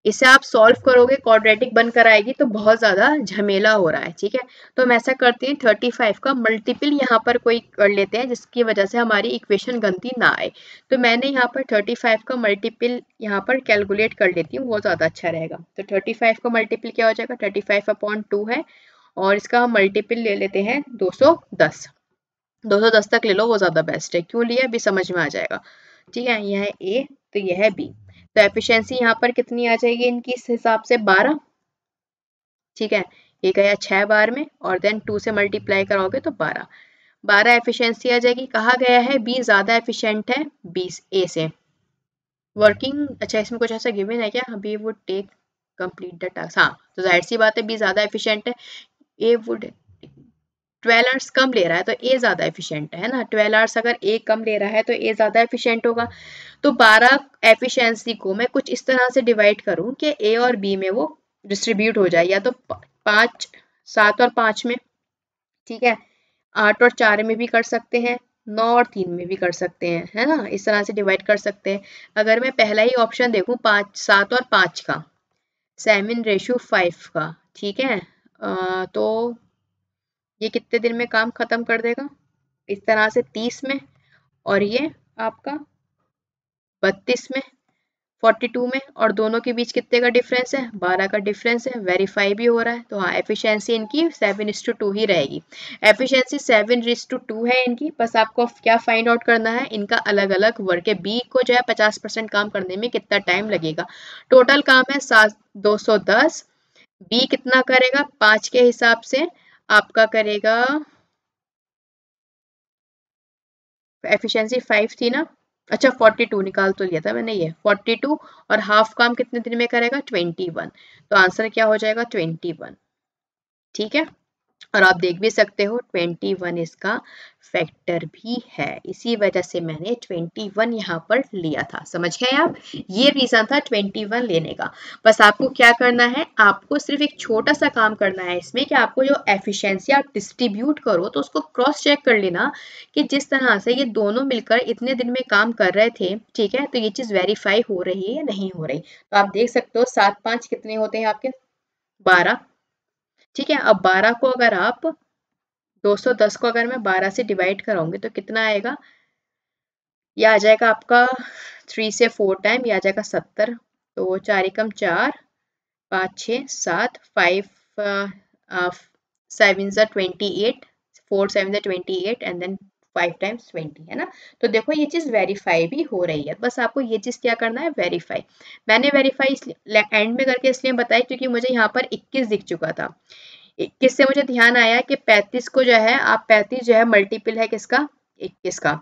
इसे आप सॉल्व करोगे क्वाड्रेटिक बनकर आएगी तो बहुत ज़्यादा झमेला हो रहा है ठीक है तो हम ऐसा करते हैं थर्टी फाइव का मल्टीपल यहाँ पर कोई कर लेते हैं जिसकी वजह से हमारी इक्वेशन गंदी ना आए तो मैंने यहाँ पर थर्टी फाइव का मल्टीपल यहाँ पर कैलकुलेट कर लेती हूँ वो ज़्यादा अच्छा रहेगा तो थर्टी फाइव का मल्टीपल क्या हो जाएगा थर्टी फाइव अपॉन टू है और इसका हम मल्टीपल ले लेते हैं दो सौ दस दो सौ दस तक ले लो वो ज़्यादा बेस्ट है क्यों लिया अभी समझ में आ जाएगा ठीक है यह है ए तो यह है बी तो एफिशिएंसी यहाँ पर कितनी आ जाएगी इनकी इस हिसाब से बारह ठीक है ये गया छह बार में और देन टू से मल्टीप्लाई कराओगे तो बारह बारह एफिशिएंसी आ जाएगी कहा गया है बी ज़्यादा एफिशिएंट है बीस ए से वर्किंग अच्छा इसमें कुछ ऐसा गिवन है क्या B would take complete the task हाँ तो जाहिर सी बात है बी ज़्यादा एफिशिएंट है ए वुड ट्वेल्व आवर्स कम ले रहा है तो ए ज़्यादा एफिशिएंट है ना ट्वेल्व आवर्स अगर ए कम ले रहा है तो ए ज़्यादा एफिशिएंट होगा तो बारह एफिशिएंसी को मैं कुछ इस तरह से डिवाइड करूँ कि ए और बी में वो डिस्ट्रीब्यूट हो जाए या तो पांच सात और पांच में ठीक है आठ और चार में भी कर सकते हैं नौ और तीन में भी कर सकते हैं है ना इस तरह से डिवाइड कर सकते हैं अगर मैं पहला ही ऑप्शन देखूं पाँच सात और पाँच का सेवन रेशो फाइव का ठीक है आ, तो ये कितने दिन में काम खत्म कर देगा इस तरह से तीस में और ये आपका बत्तीस में 42 में और दोनों के बीच कितने का डिफरेंस है 12 का डिफरेंस है वेरीफाई भी हो रहा है तो हाँ एफिशिएंसी इनकी सेवन इस टू ही रहेगी efficiency seven is to two है इनकी बस आपको क्या फाइंड आउट करना है इनका अलग अलग वर्क है बी को जो है 50 परसेंट काम करने में कितना टाइम लगेगा टोटल काम है सात दो बी कितना करेगा पाँच के हिसाब से आपका करेगा एफिशिएंसी फाइव थी ना अच्छा फोर्टी टू निकाल तो लिया था मैंने ये फोर्टी टू और हाफ काम कितने दिन में करेगा ट्वेंटी वन तो आंसर क्या हो जाएगा ट्वेंटी वन ठीक है और आप देख भी सकते हो 21 इसका फैक्टर भी है इसी वजह से मैंने 21 वन यहाँ पर लिया था समझ गए आप ये रीज़न था 21 लेने का बस आपको क्या करना है आपको सिर्फ एक छोटा सा काम करना है इसमें कि आपको जो एफिशिएंसी आप डिस्ट्रीब्यूट करो तो उसको क्रॉस चेक कर लेना कि जिस तरह से ये दोनों मिलकर इतने दिन में काम कर रहे थे ठीक है तो ये चीज़ वेरीफाई हो रही है या नहीं हो रही तो आप देख सकते हो सात पाँच कितने होते हैं आपके बारह ठीक है अब 12 को अगर आप 210 को अगर मैं 12 से डिवाइड कराऊंगी तो कितना आएगा यह आ जाएगा आपका थ्री से फोर टाइम यह आ जाएगा सत्तर तो चार एकम चार पाँच छः सात फाइव सेवन ज़ा ट्वेंटी एट फोर सेवन ज़ा twenty eight and then five times twenty है ना तो देखो ये चीज़ वेरीफाई भी हो रही है बस आपको ये चीज़ क्या करना है वेरीफाई मैंने वेरीफाई एंड में करके इसलिए बताया क्योंकि मुझे यहाँ पर इक्कीस दिख चुका था इक्कीस से मुझे ध्यान आया कि पैंतीस को जो है आप पैंतीस जो है मल्टीपल है किसका इक्कीस का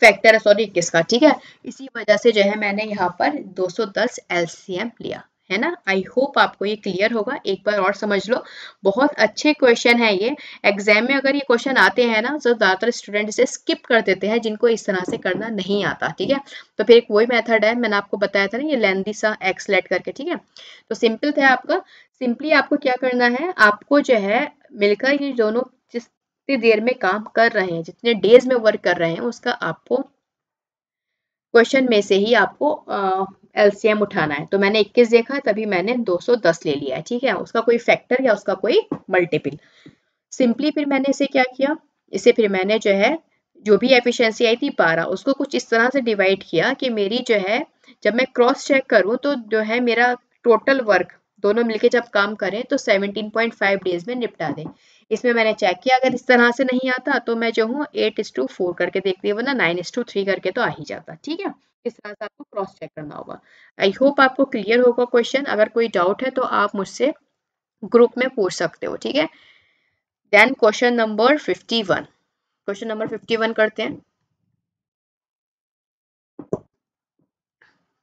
फैक्टर है सॉरी इक्कीस का ठीक है इसी वजह से जो है मैंने यहाँ पर 210 एलसीएम लिया है ना आई होप आपको ये क्लियर होगा एक बार और समझ लो बहुत अच्छे क्वेश्चन है ये एग्जाम में अगर ये क्वेश्चन आते हैं ना तो ज़्यादातर स्टूडेंट इसे स्किप कर देते हैं जिनको इस तरह से करना नहीं आता ठीक है तो फिर एक वही मेथड है मैंने आपको बताया था ना ये लेंदी सा एक्सलेट करके ठीक है तो सिंपल था आपका सिंपली आपको क्या करना है आपको जो है मिलकर ये दोनों जितनी देर में काम कर रहे हैं जितने डेज में वर्क कर रहे हैं उसका आपको क्वेश्चन में से ही आपको एलसीएम उठाना है तो मैंने 21 देखा तभी मैंने 210 ले लिया है ठीक है उसका कोई फैक्टर या उसका कोई मल्टीपल सिंपली फिर मैंने इसे क्या किया इसे फिर मैंने जो है जो भी एफिशिएंसी आई थी 12 उसको कुछ इस तरह से डिवाइड किया कि मेरी जो है जब मैं क्रॉस चेक करूँ तो जो है मेरा टोटल वर्क दोनों मिलके जब काम करें तो 17.5 डेज में निपटा दें इसमें मैंने चेक किया अगर इस तरह से नहीं आता तो मैं जो हूँ एट इस टू फोर करके देखती हूँ वरना नाइन इस टू थ्री करके तो आ ही जाता ठीक है इस तरह से आपको क्रॉस चेक करना होगा आई होप आपको क्लियर होगा क्वेश्चन अगर कोई डाउट है तो आप मुझसे ग्रुप में पूछ सकते हो ठीक है then question number fifty one question number fifty one करते हैं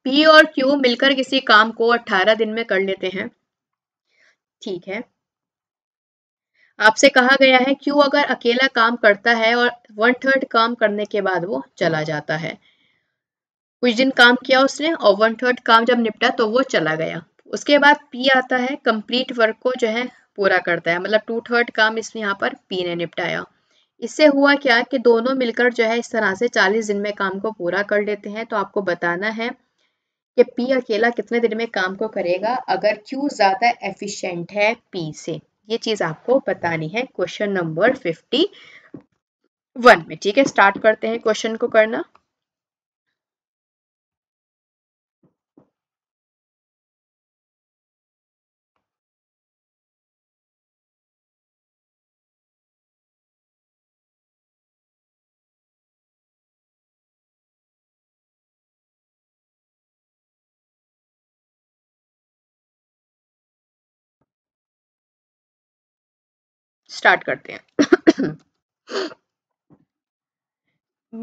पी और क्यू मिलकर किसी काम को अट्ठारह दिन में कर लेते हैं ठीक है आपसे कहा गया है क्यू अगर अकेला काम करता है और वन थर्ड काम करने के बाद वो चला जाता है कुछ दिन काम किया उसने और वन थर्ड काम जब निपटा तो वो चला गया उसके बाद पी आता है कंप्लीट वर्क को जो है पूरा करता है मतलब टू थर्ड काम इसने यहाँ पर पी ने निपटाया इससे हुआ क्या कि दोनों मिलकर जो है इस तरह से 40 दिन में काम को पूरा कर लेते हैं तो आपको बताना है कि पी अकेला कितने दिन में काम को करेगा अगर क्यू ज़्यादा एफिशिएंट है पी से ये चीज़ आपको बतानी है क्वेश्चन नंबर 51 में ठीक है स्टार्ट करते हैं क्वेश्चन को करना स्टार्ट करते हैं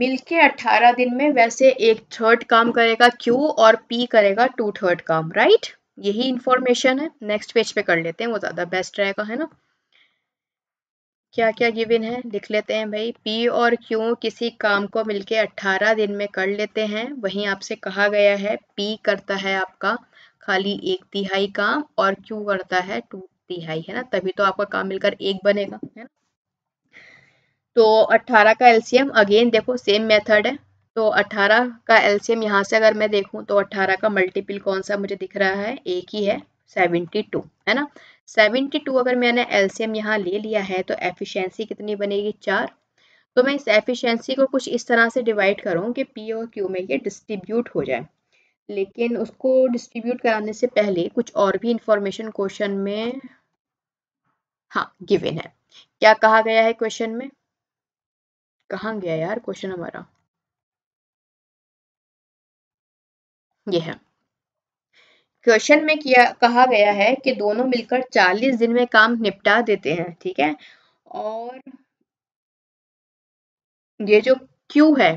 मिलके 18 दिन में वैसे एक थर्ड काम करेगा Q और P करेगा टू थर्ड काम राइट यही इंफॉर्मेशन है नेक्स्ट पेज पे कर लेते हैं वो ज्यादा बेस्ट रहेगा है ना क्या क्या गिवन है लिख लेते हैं भाई P और Q किसी काम को मिलके 18 दिन में कर लेते हैं वहीं आपसे कहा गया है P करता है आपका खाली एक तिहाई काम और Q करता है टू तिहाई है ना तभी तो आपका काम मिलकर एक बनेगा है ना तो 18 का एलसीएम अगेन देखो सेम मेथड है तो 18 का एलसीएम यहाँ से अगर मैं देखूँ तो 18 का मल्टीपल कौन सा मुझे दिख रहा है एक ही है 72 है ना 72 अगर मैंने एलसीएम यहाँ ले लिया है तो एफिशिएंसी कितनी बनेगी चार तो मैं इस एफिशिएंसी को कुछ इस तरह से डिवाइड करूँ कि पी और क्यू में ये डिस्ट्रीब्यूट हो जाए लेकिन उसको डिस्ट्रीब्यूट कराने से पहले कुछ और भी इंफॉर्मेशन क्वेश्चन में हाँ गिवन है क्या कहा गया है क्वेश्चन में कहा गया यार क्वेश्चन हमारा ये है क्वेश्चन में किया कहा गया है कि दोनों मिलकर 40 दिन में काम निपटा देते हैं ठीक है और ये जो क्यू है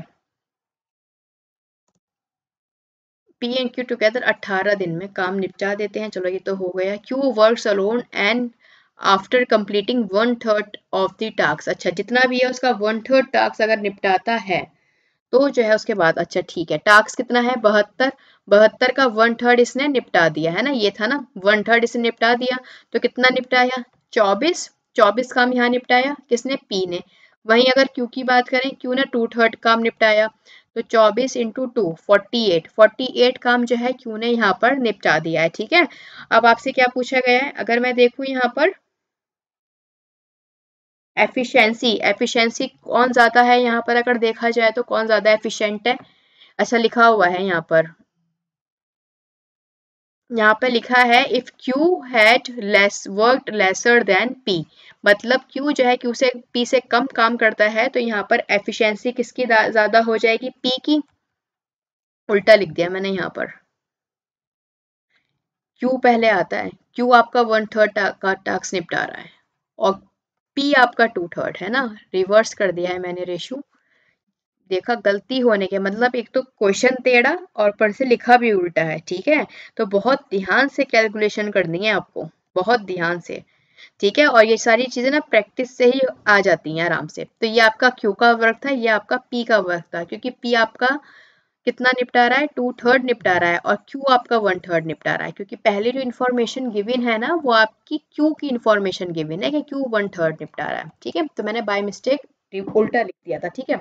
पी एंड क्यू टुगेदर 18 दिन में काम निपटा देते हैं चलो ये तो हो गया Q works alone and after completing one third of the task अच्छा जितना भी है उसका वन थर्ड टास्क अगर निपटाता है तो जो है उसके बाद अच्छा ठीक है टास्क कितना है बहत्तर बहत्तर का वन थर्ड इसने निपटा दिया है ना ये था ना वन थर्ड इसने निपटा दिया तो कितना निपटाया चौबीस चौबीस काम यहाँ निपटाया किसने पी ने वहीं अगर क्यू की बात करें क्यू ने टू थर्ड काम निपटाया तो चौबीस into two forty eight forty eight काम जो है क्यू ने यहाँ पर निपटा दिया है ठीक है अब आपसे क्या पूछा गया है अगर मैं देखूँ यहाँ पर एफिशिएंसी एफिशिएंसी कौन ज़्यादा है यहाँ पर अगर देखा जाए तो कौन ज़्यादा एफिशिएंट है ऐसा लिखा हुआ है यहाँ पर यहाँ पर लिखा है if Q had less work lesser than P मतलब क्यू जो है क्यू से पी से कम काम करता है तो यहाँ पर एफिशिएंसी किसकी ज़्यादा हो जाएगी पी की उल्टा लिख दिया मैंने यहाँ पर क्यू पहले आता है क्यू आपका वन थर्ड का टास्क निपटा रहा है और पी आपका टू थर्ड है ना रिवर्स कर दिया है मैंने रेशू देखा गलती होने के मतलब एक तो क्वेश्चन टेढ़ा और पर से लिखा भी उल्टा है ठीक है तो बहुत ध्यान से कैलकुलेशन करनी है आपको बहुत ध्यान से ठीक है और ये सारी चीज़ें ना प्रैक्टिस से ही आ जाती हैं आराम से तो ये आपका क्यू का वर्क था ये आपका पी का वर्क था क्योंकि पी आपका कितना निपटा रहा है टू थर्ड निपटा रहा है और क्यू आपका वन थर्ड निपटा रहा है क्योंकि पहले जो इन्फॉर्मेशन गिविन है ना वो आपकी क्यू की इन्फॉर्मेशन गिविन है कि क्यू वन थर्ड निपटा रहा है ठीक है तो मैंने बाय मिस्टेक उल्टा लिख दिया था ठीक है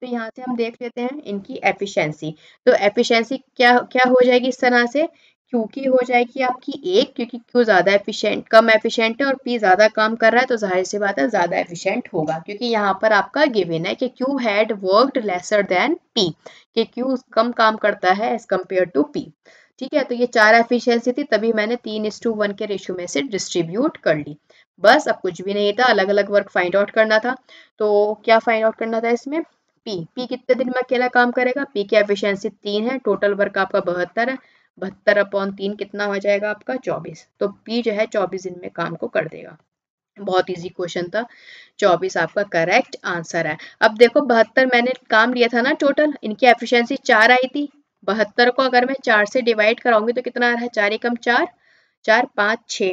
तो यहाँ से हम देख लेते हैं इनकी एफिशियंसी तो एफिशियंसी क्या क्या हो जाएगी इस तरह से क्यू की हो जाएगी आपकी एक क्योंकि क्यू ज़्यादा एफिशिएंट कम एफिशिएंट है और पी ज़्यादा काम कर रहा है तो जाहिर सी बात है ज़्यादा एफिशिएंट होगा क्योंकि यहाँ पर आपका गिवन है कि Q had worked lesser than P कि क्यू कम काम करता है एज कम्पेयर टू पी ठीक है तो ये चार एफिशिएंसी थी तभी मैंने तीन इस टू वन के रेशो में से डिस्ट्रीब्यूट कर ली बस अब कुछ भी नहीं था अलग अलग वर्क फाइंड आउट करना था तो क्या फाइंड आउट करना था इसमें पी पी कितने दिन में अकेला काम करेगा पी की एफिशिएंसी तीन है टोटल वर्क आपका बहत्तर है बहत्तर अपॉन तीन कितना हो जाएगा आपका चौबीस तो पी जो है चौबीस दिन में काम को कर देगा बहुत इजी क्वेश्चन था चौबीस आपका करेक्ट आंसर है अब देखो बहत्तर मैंने काम लिया था ना टोटल इनकी एफिशिएंसी चार आई थी बहत्तर को अगर मैं चार से डिवाइड कराऊंगी तो कितना आ रहा है चार एकम चार चार पाँच छ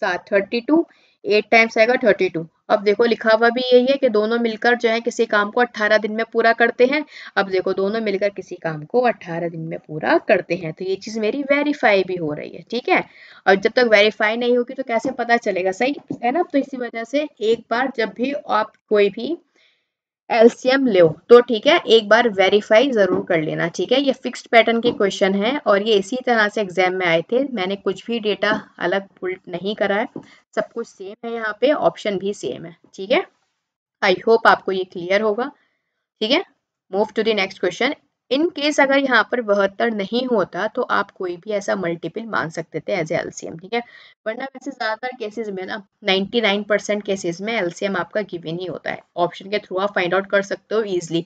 सात थर्टी टू एट टाइम्स आएगा थर्टी टू अब देखो लिखा हुआ भी यही है कि दोनों मिलकर जो है किसी काम को अट्ठारह दिन में पूरा करते हैं अब देखो दोनों मिलकर किसी काम को अट्ठारह दिन में पूरा करते हैं तो ये चीज़ मेरी वेरीफाई भी हो रही है ठीक है और जब तक वेरीफाई नहीं होगी तो कैसे पता चलेगा सही है ना तो इसी वजह से एक बार जब भी आप कोई भी एल्सियम लो तो ठीक है एक बार वेरीफाई जरूर कर लेना ठीक है ये फिक्स्ड पैटर्न के क्वेश्चन हैं और ये इसी तरह से एग्जाम में आए थे मैंने कुछ भी डेटा अलग पुल्ट नहीं करा है सब कुछ सेम है यहाँ पे ऑप्शन भी सेम है ठीक है आई होप आपको ये क्लियर होगा ठीक है move to the next question in case अगर यहाँ पर बहत्तर नहीं होता तो आप कोई भी ऐसा मल्टीपल मान सकते थे एज एलसीएम ठीक है वरना वैसे ज्यादातर केसेस में ना 99 परसेंट केसेस में एलसीएम आपका गिवन ही होता है ऑप्शन के थ्रू आप फाइंड आउट कर सकते हो इजिली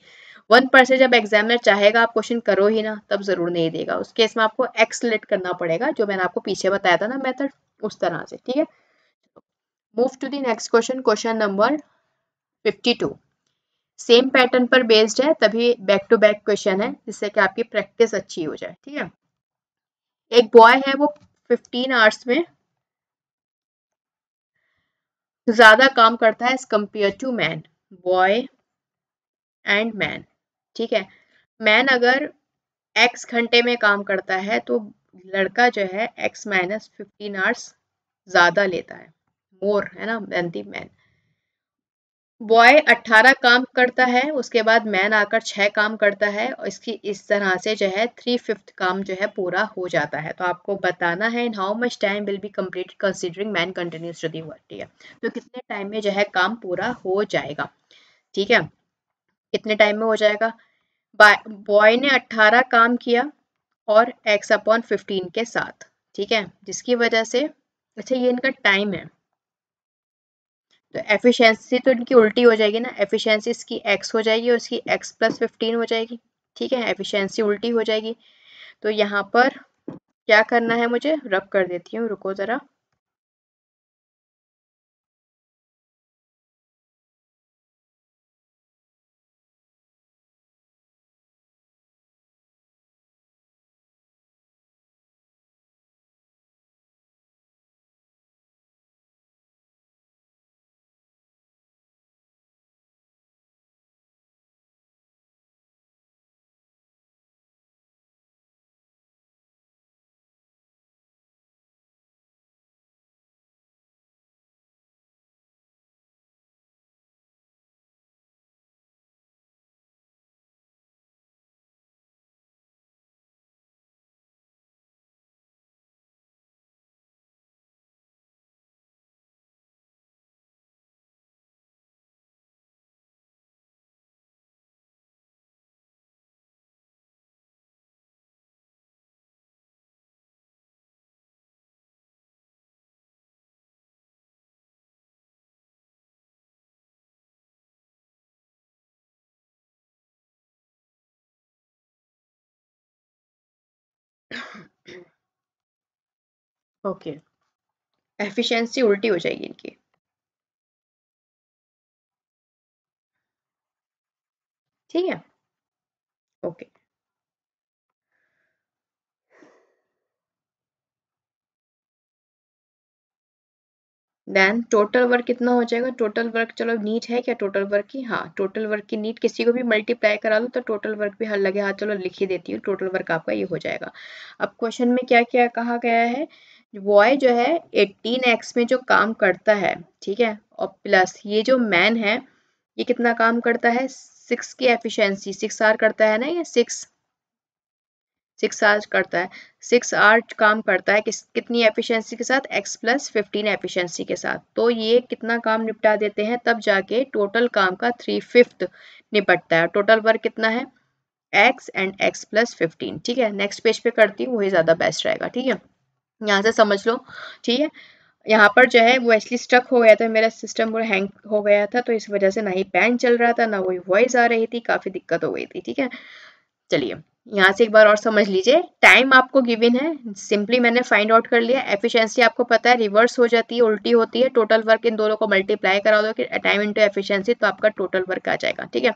वन परसेंट जब एग्जामिनर चाहेगा आप क्वेश्चन करो ही ना तब जरूर नहीं देगा उस केस में आपको एक्सलेक्ट करना पड़ेगा जो मैंने आपको पीछे बताया था ना मेथड उस तरह से ठीक है move to the next question question number fifty same pattern पर बेस्ड है तभी बैक टू बैक क्वेश्चन है जिससे कि आपकी प्रैक्टिस अच्छी हो जाए ठीक है एक बॉय है वो 15 आवर्स में ज्यादा काम करता है as compare to man boy and man ठीक है मैन अगर एक्स घंटे में काम करता है तो लड़का जो है एक्स माइनस फिफ्टीन आवर्स ज्यादा लेता है मोर है ना दी मैन बॉय 18 काम करता है उसके बाद मैन आकर 6 काम करता है और इसकी इस तरह से जो है थ्री फिफ्थ काम जो है पूरा हो जाता है तो आपको बताना है in how much time will be complete considering man continuous to the work ठीक है तो कितने टाइम में जो है काम पूरा हो जाएगा ठीक है कितने टाइम में हो जाएगा बॉय ने 18 काम किया और एक्स अपॉन फिफ्टीन के साथ ठीक है जिसकी वजह से अच्छा ये इनका टाइम है तो एफिशिएंसी तो इनकी उल्टी हो जाएगी ना एफिशिएंसी इसकी एक्स हो जाएगी और इसकी एक्स प्लस फिफ्टीन हो जाएगी ठीक है एफिशिएंसी उल्टी हो जाएगी तो यहाँ पर क्या करना है मुझे रब कर देती हूँ रुको ज़रा ओके एफिशिएंसी उल्टी हो जाएगी इनकी ठीक है ओके देन टोटल वर्क कितना हो जाएगा टोटल वर्क चलो नीट है क्या टोटल वर्क की हाँ टोटल वर्क की नीट किसी को भी मल्टीप्लाई करा लो तो टोटल वर्क भी हर लगे हाथ चलो लिख ही देती हूँ टोटल वर्क आपका ये हो जाएगा अब क्वेश्चन में क्या क्या कहा गया है बॉय जो है एट्टीन एक्स में जो काम करता है ठीक है और प्लस ये जो मैन है ये कितना काम करता है सिक्स की एफिशिएंसी सिक्स आर करता है ना ये सिक्स सिक्स आर करता है सिक्स आर काम करता है किस कितनी एफिशिएंसी के साथ एक्स प्लस फिफ्टीन एफिशिएंसी के साथ तो ये कितना काम निपटा देते हैं तब जाके टोटल काम का थ्री फिफ्थ निपटता है टोटल वर्क कितना है X and X plus fifteen ठीक है नेक्स्ट पेज पे करती हूँ वही ज़्यादा बेस्ट रहेगा ठीक है यहाँ से समझ लो ठीक है यहाँ पर जो है वो एक्चुअली स्टक हो गया था मेरा सिस्टम पूरा हैंग हो गया था तो इस वजह से ना ही पैन चल रहा था ना वही वॉइस आ रही थी काफ़ी दिक्कत हो गई थी ठीक है चलिए यहाँ से एक बार और समझ लीजिए टाइम आपको गिवन है सिंपली मैंने फाइंड आउट कर लिया एफिशिएंसी आपको पता है रिवर्स हो जाती है उल्टी होती है टोटल वर्क इन दोनों को मल्टीप्लाई करा दो कि टाइम इनटू एफिशिएंसी तो आपका टोटल वर्क आ जाएगा ठीक है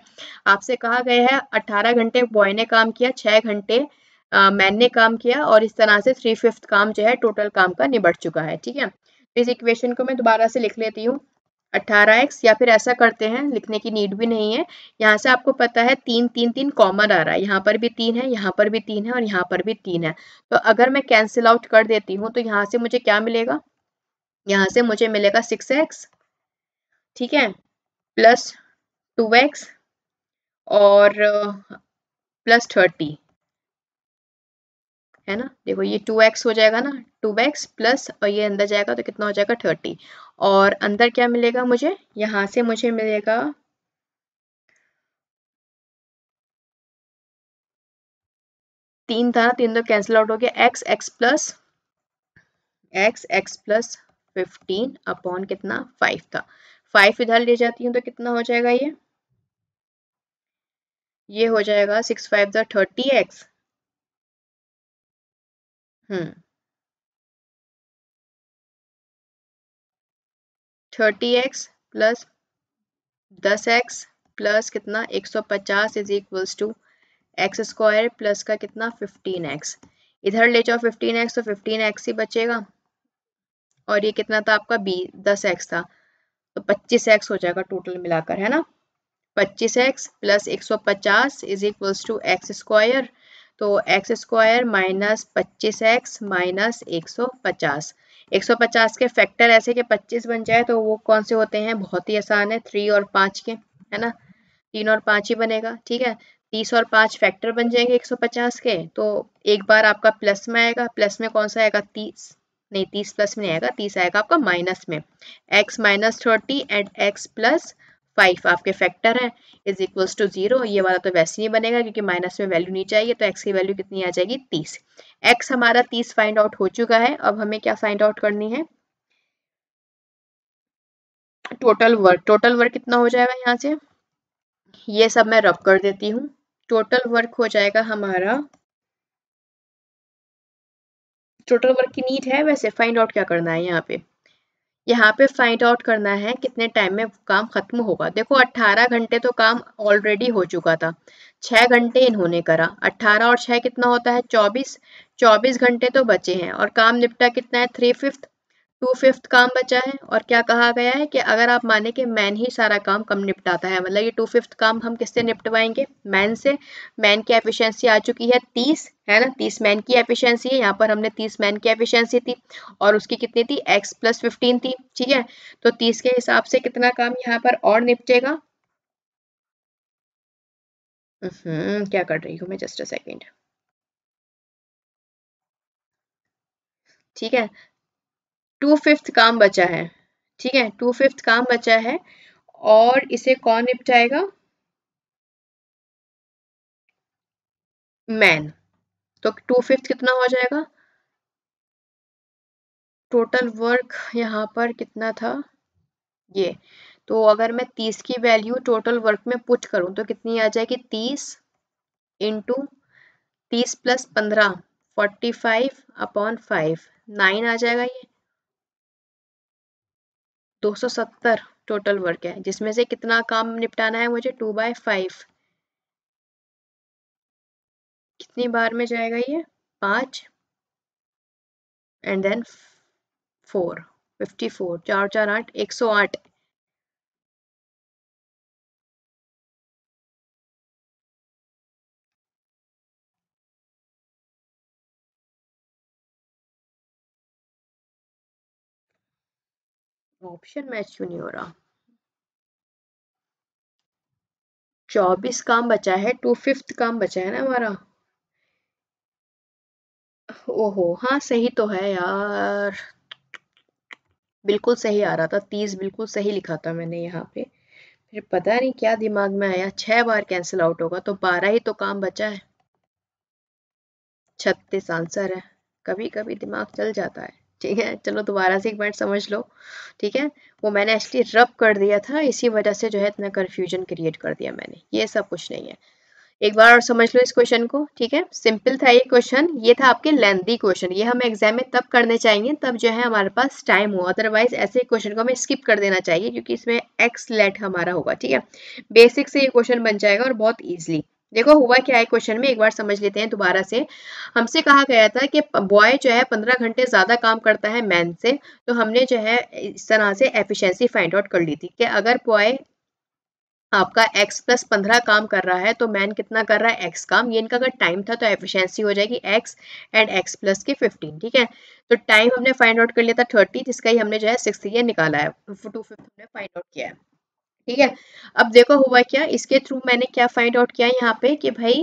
आपसे कहा गया है 18 घंटे बॉय ने काम किया 6 घंटे मैन ने काम किया और इस तरह से थ्री फिफ्थ काम जो है टोटल काम का निबट चुका है ठीक है तो इस इक्वेशन को मैं दोबारा से लिख लेती हूँ 18x या फिर ऐसा करते हैं लिखने की नीड भी नहीं है यहाँ से आपको पता है तीन तीन तीन कॉमन आ रहा है यहाँ पर भी तीन है यहाँ पर भी तीन है और यहाँ पर भी तीन है तो अगर मैं कैंसिल आउट कर देती हूँ तो यहाँ से मुझे क्या मिलेगा यहाँ से मुझे मिलेगा सिक्स एक्स ठीक है प्लस टू एक्स और प्लस थर्टी है ना देखो ये टू एक्स हो जाएगा ना टू एक्स प्लस और ये अंदर जाएगा तो कितना हो जाएगा थर्टी और अंदर क्या मिलेगा मुझे यहां से मुझे मिलेगा तीन था ना तीन तो कैंसिल आउट हो गया X X plus X X plus fifteen upon कितना फाइव था फाइव इधर ले जाती हूँ तो कितना हो जाएगा ये ये हो जाएगा six five thirty thirty X hmm. Thirty X plus दस एक्स प्लस कितना एक सौ पचास is equals to X square plus का कितना फिफ्टीन एक्स इधर ले जाओ फिफ्टीन एक्स तो फिफ्टीन एक्स ही बचेगा और ये कितना था आपका बी दस एक्स था तो पच्चीस एक्स हो जाएगा टोटल मिलाकर है ना पच्चीस एक्स प्लस एक सौ पचास is equals to X square तो एक्स स्क्वायर माइनस पच्चीस एक्स माइनस एक सौ पचास एक सौ पचास के फैक्टर ऐसे के पच्चीस बन जाए तो वो कौन से होते हैं बहुत ही आसान है थ्री और पाँच के है ना तीन और पाँच ही बनेगा ठीक है तीस और पाँच फैक्टर बन जाएंगे एक सौ पचास के तो एक बार आपका प्लस में आएगा प्लस में कौन सा आएगा तीस नहीं तीस प्लस में नहीं आएगा तीस आएगा आपका माइनस में X minus thirty and X plus five आपके फैक्टर है इज इक्वल्स टू जीरो ये वाला तो वैसे नहीं बनेगा क्योंकि माइनस में वैल्यू नहीं चाहिए तो एक्स की वैल्यू कितनी आ जाएगी तीस एक्स हमारा तीस फाइंड आउट हो चुका है अब हमें क्या फाइंड आउट करनी है टोटल वर्क टोटल वर्क कितना हो जाएगा यहाँ से ये सब मैं रब कर देती हूँ टोटल वर्क हो जाएगा हमारा टोटल वर्क की नीड है वैसे फाइंड आउट क्या करना है यहाँ पे यहाँ पे फाइंड आउट करना है कितने टाइम में काम खत्म होगा देखो 18 घंटे तो काम ऑलरेडी हो चुका था 6 घंटे इन्होंने करा 18 और 6 कितना होता है 24 24 घंटे तो बचे हैं और काम निपटा कितना है थ्री फिफ्थ टू फिफ्थ काम बचा है और क्या कहा गया है कि अगर आप माने कि मैन ही सारा काम कम निपटाता है मतलब ये टू फिफ्थ काम हम किससे निपटवाएंगे मैन से मैन की एफिशिएंसी आ चुकी है तीस है ना तीस मैन की एफिशिएंसी है यहाँ पर हमने तीस मैन की एफिशिएंसी थी और उसकी कितनी थी एक्स प्लस फिफ्टीन थी ठीक है तो तीस के हिसाब से कितना काम यहाँ पर और निपटेगा हम्म, क्या कर रही हूँ मैं जस्ट अ सेकेंड ठीक है टू फिफ्थ काम बचा है ठीक है टू फिफ्थ काम बचा है और इसे कौन निपटाएगा मैन तो टू फिफ्थ कितना हो जाएगा टोटल वर्क यहाँ पर कितना था ये तो अगर मैं तीस की वैल्यू टोटल वर्क में पुट करूं तो कितनी आ जाएगी तीस इंटू तीस प्लस पंद्रह forty five upon five nine आ जाएगा ये 270 टोटल वर्क है जिसमें से कितना काम निपटाना है मुझे टू बाय फाइव कितनी बार में जाएगा ये पांच and then four fifty four चार चार आठ एक सौ आठ ऑप्शन मैच क्यों नहीं हो रहा चौबीस काम बचा है टू फिफ्थ काम बचा है ना हमारा ओहो हाँ सही तो है यार बिल्कुल सही आ रहा था तीस बिल्कुल सही लिखा था मैंने यहाँ पे फिर पता नहीं क्या दिमाग में आया छह बार कैंसिल आउट होगा तो बारह ही तो काम बचा है छत्तीस आंसर है कभी कभी दिमाग चल जाता है ठीक है चलो दोबारा से एक मिनट समझ लो ठीक है वो मैंने एक्चुअली रब कर दिया था इसी वजह से जो है इतना कन्फ्यूजन क्रिएट कर दिया मैंने ये सब कुछ नहीं है एक बार और समझ लो इस क्वेश्चन को ठीक है सिंपल था ये क्वेश्चन ये था आपके लेंदी क्वेश्चन ये हम एग्जाम में तब करने चाहिए तब जो है हमारे पास टाइम हो अदरवाइज ऐसे क्वेश्चन को हमें स्किप कर देना चाहिए क्योंकि इसमें एक्स लेट हमारा होगा ठीक है बेसिक से ये क्वेश्चन बन जाएगा और बहुत ईजिली देखो हुआ क्या है क्वेश्चन में एक बार समझ लेते हैं दोबारा से हमसे कहा गया था कि बॉय जो है पंद्रह घंटे ज़्यादा काम करता है मैन से तो हमने जो है इस तरह से एफिशिएंसी फाइंड आउट कर ली थी कि अगर बॉय आपका x प्लस पंद्रह काम कर रहा है तो मैन कितना कर रहा है x काम ये इनका अगर टाइम था तो एफिशिएंसी हो जाएगी x एंड x प्लस की फिफ्टीन ठीक है तो टाइम हमने फाइंड आउट कर लिया था थर्टी जिसका ही हमने जो है सिक्स ईयर निकाला है टू फिफ्थ हमने फाइंड आउट किया है ठीक है अब देखो हुआ क्या इसके थ्रू मैंने क्या फाइंड आउट किया यहाँ पे कि भाई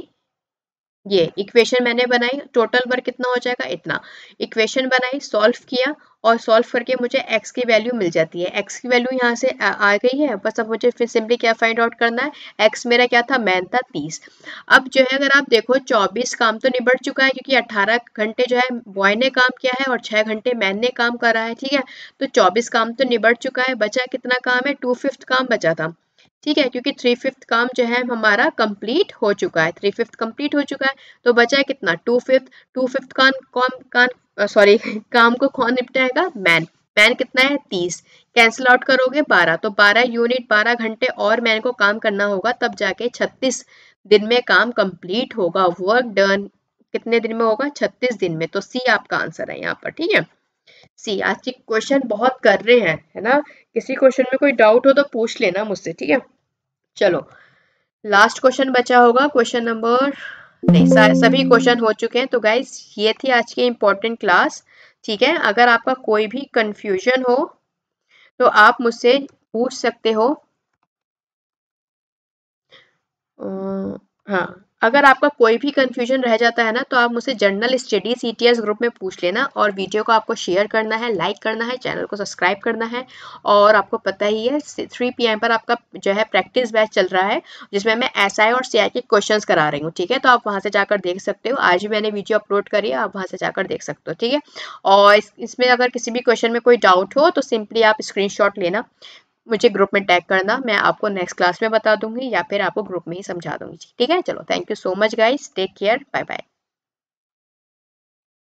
ये इक्वेशन मैंने बनाई टोटल वर्क कितना हो जाएगा इतना इक्वेशन बनाई सॉल्व किया और सॉल्व करके मुझे एक्स की वैल्यू मिल जाती है एक्स की वैल्यू यहाँ से आ, गई है बस अब मुझे फिर सिंपली क्या फाइंड आउट करना है एक्स मेरा क्या था मैन था तीस अब जो है अगर आप देखो चौबीस काम तो निबट चुका है क्योंकि अट्ठारह घंटे जो है बॉय ने काम किया है और छह घंटे मैन ने काम करा है ठीक है तो चौबीस काम तो निबट चुका है बचा कितना काम है टू फिफ्थ काम बचा था ठीक है क्योंकि थ्री फिफ्थ काम जो है हमारा कंप्लीट हो चुका है थ्री फिफ्थ कंप्लीट हो चुका है तो बचा है कितना टू फिफ्थ टू फिफ्थ कौन कौन कौन सॉरी [LAUGHS] काम को कौन निपटाएगा मैन मैन कितना है तीस कैंसिल आउट करोगे बारह तो बारह यूनिट बारह घंटे और मैन को काम करना होगा तब जाके छत्तीस दिन में काम कंप्लीट होगा वर्क डन कितने दिन में होगा छत्तीस दिन में तो सी आपका आंसर है यहाँ पर ठीक है सी आज की क्वेश्चन बहुत कर रहे हैं है ना किसी क्वेश्चन में कोई डाउट हो तो पूछ लेना मुझसे ठीक है चलो लास्ट क्वेश्चन बचा होगा क्वेश्चन नंबर नहीं सभी क्वेश्चन हो चुके हैं तो गाइज ये थी आज की इम्पोर्टेंट क्लास ठीक है अगर आपका कोई भी कंफ्यूजन हो तो आप मुझसे पूछ सकते हो आ, हाँ अगर आपका कोई भी कंफ्यूजन रह जाता है ना तो आप मुझसे जनरल स्टडी सी ग्रुप में पूछ लेना और वीडियो को आपको शेयर करना है लाइक करना है चैनल को सब्सक्राइब करना है और आपको पता ही है थ्री पी पर आपका जो है प्रैक्टिस बैच चल रहा है जिसमें मैं एस और सी के क्वेश्चन करा रही हूँ ठीक है तो आप वहाँ से जाकर देख सकते हो आज भी मैंने वीडियो अपलोड करी है आप वहाँ से जाकर देख सकते हो ठीक है और इसमें अगर किसी भी क्वेश्चन में कोई डाउट हो तो सिंपली आप स्क्रीन लेना मुझे ग्रुप में टैग करना मैं आपको नेक्स्ट क्लास में बता दूंगी या फिर आपको ग्रुप में ही समझा दूंगी ठीक है चलो thank you so much guys take care bye bye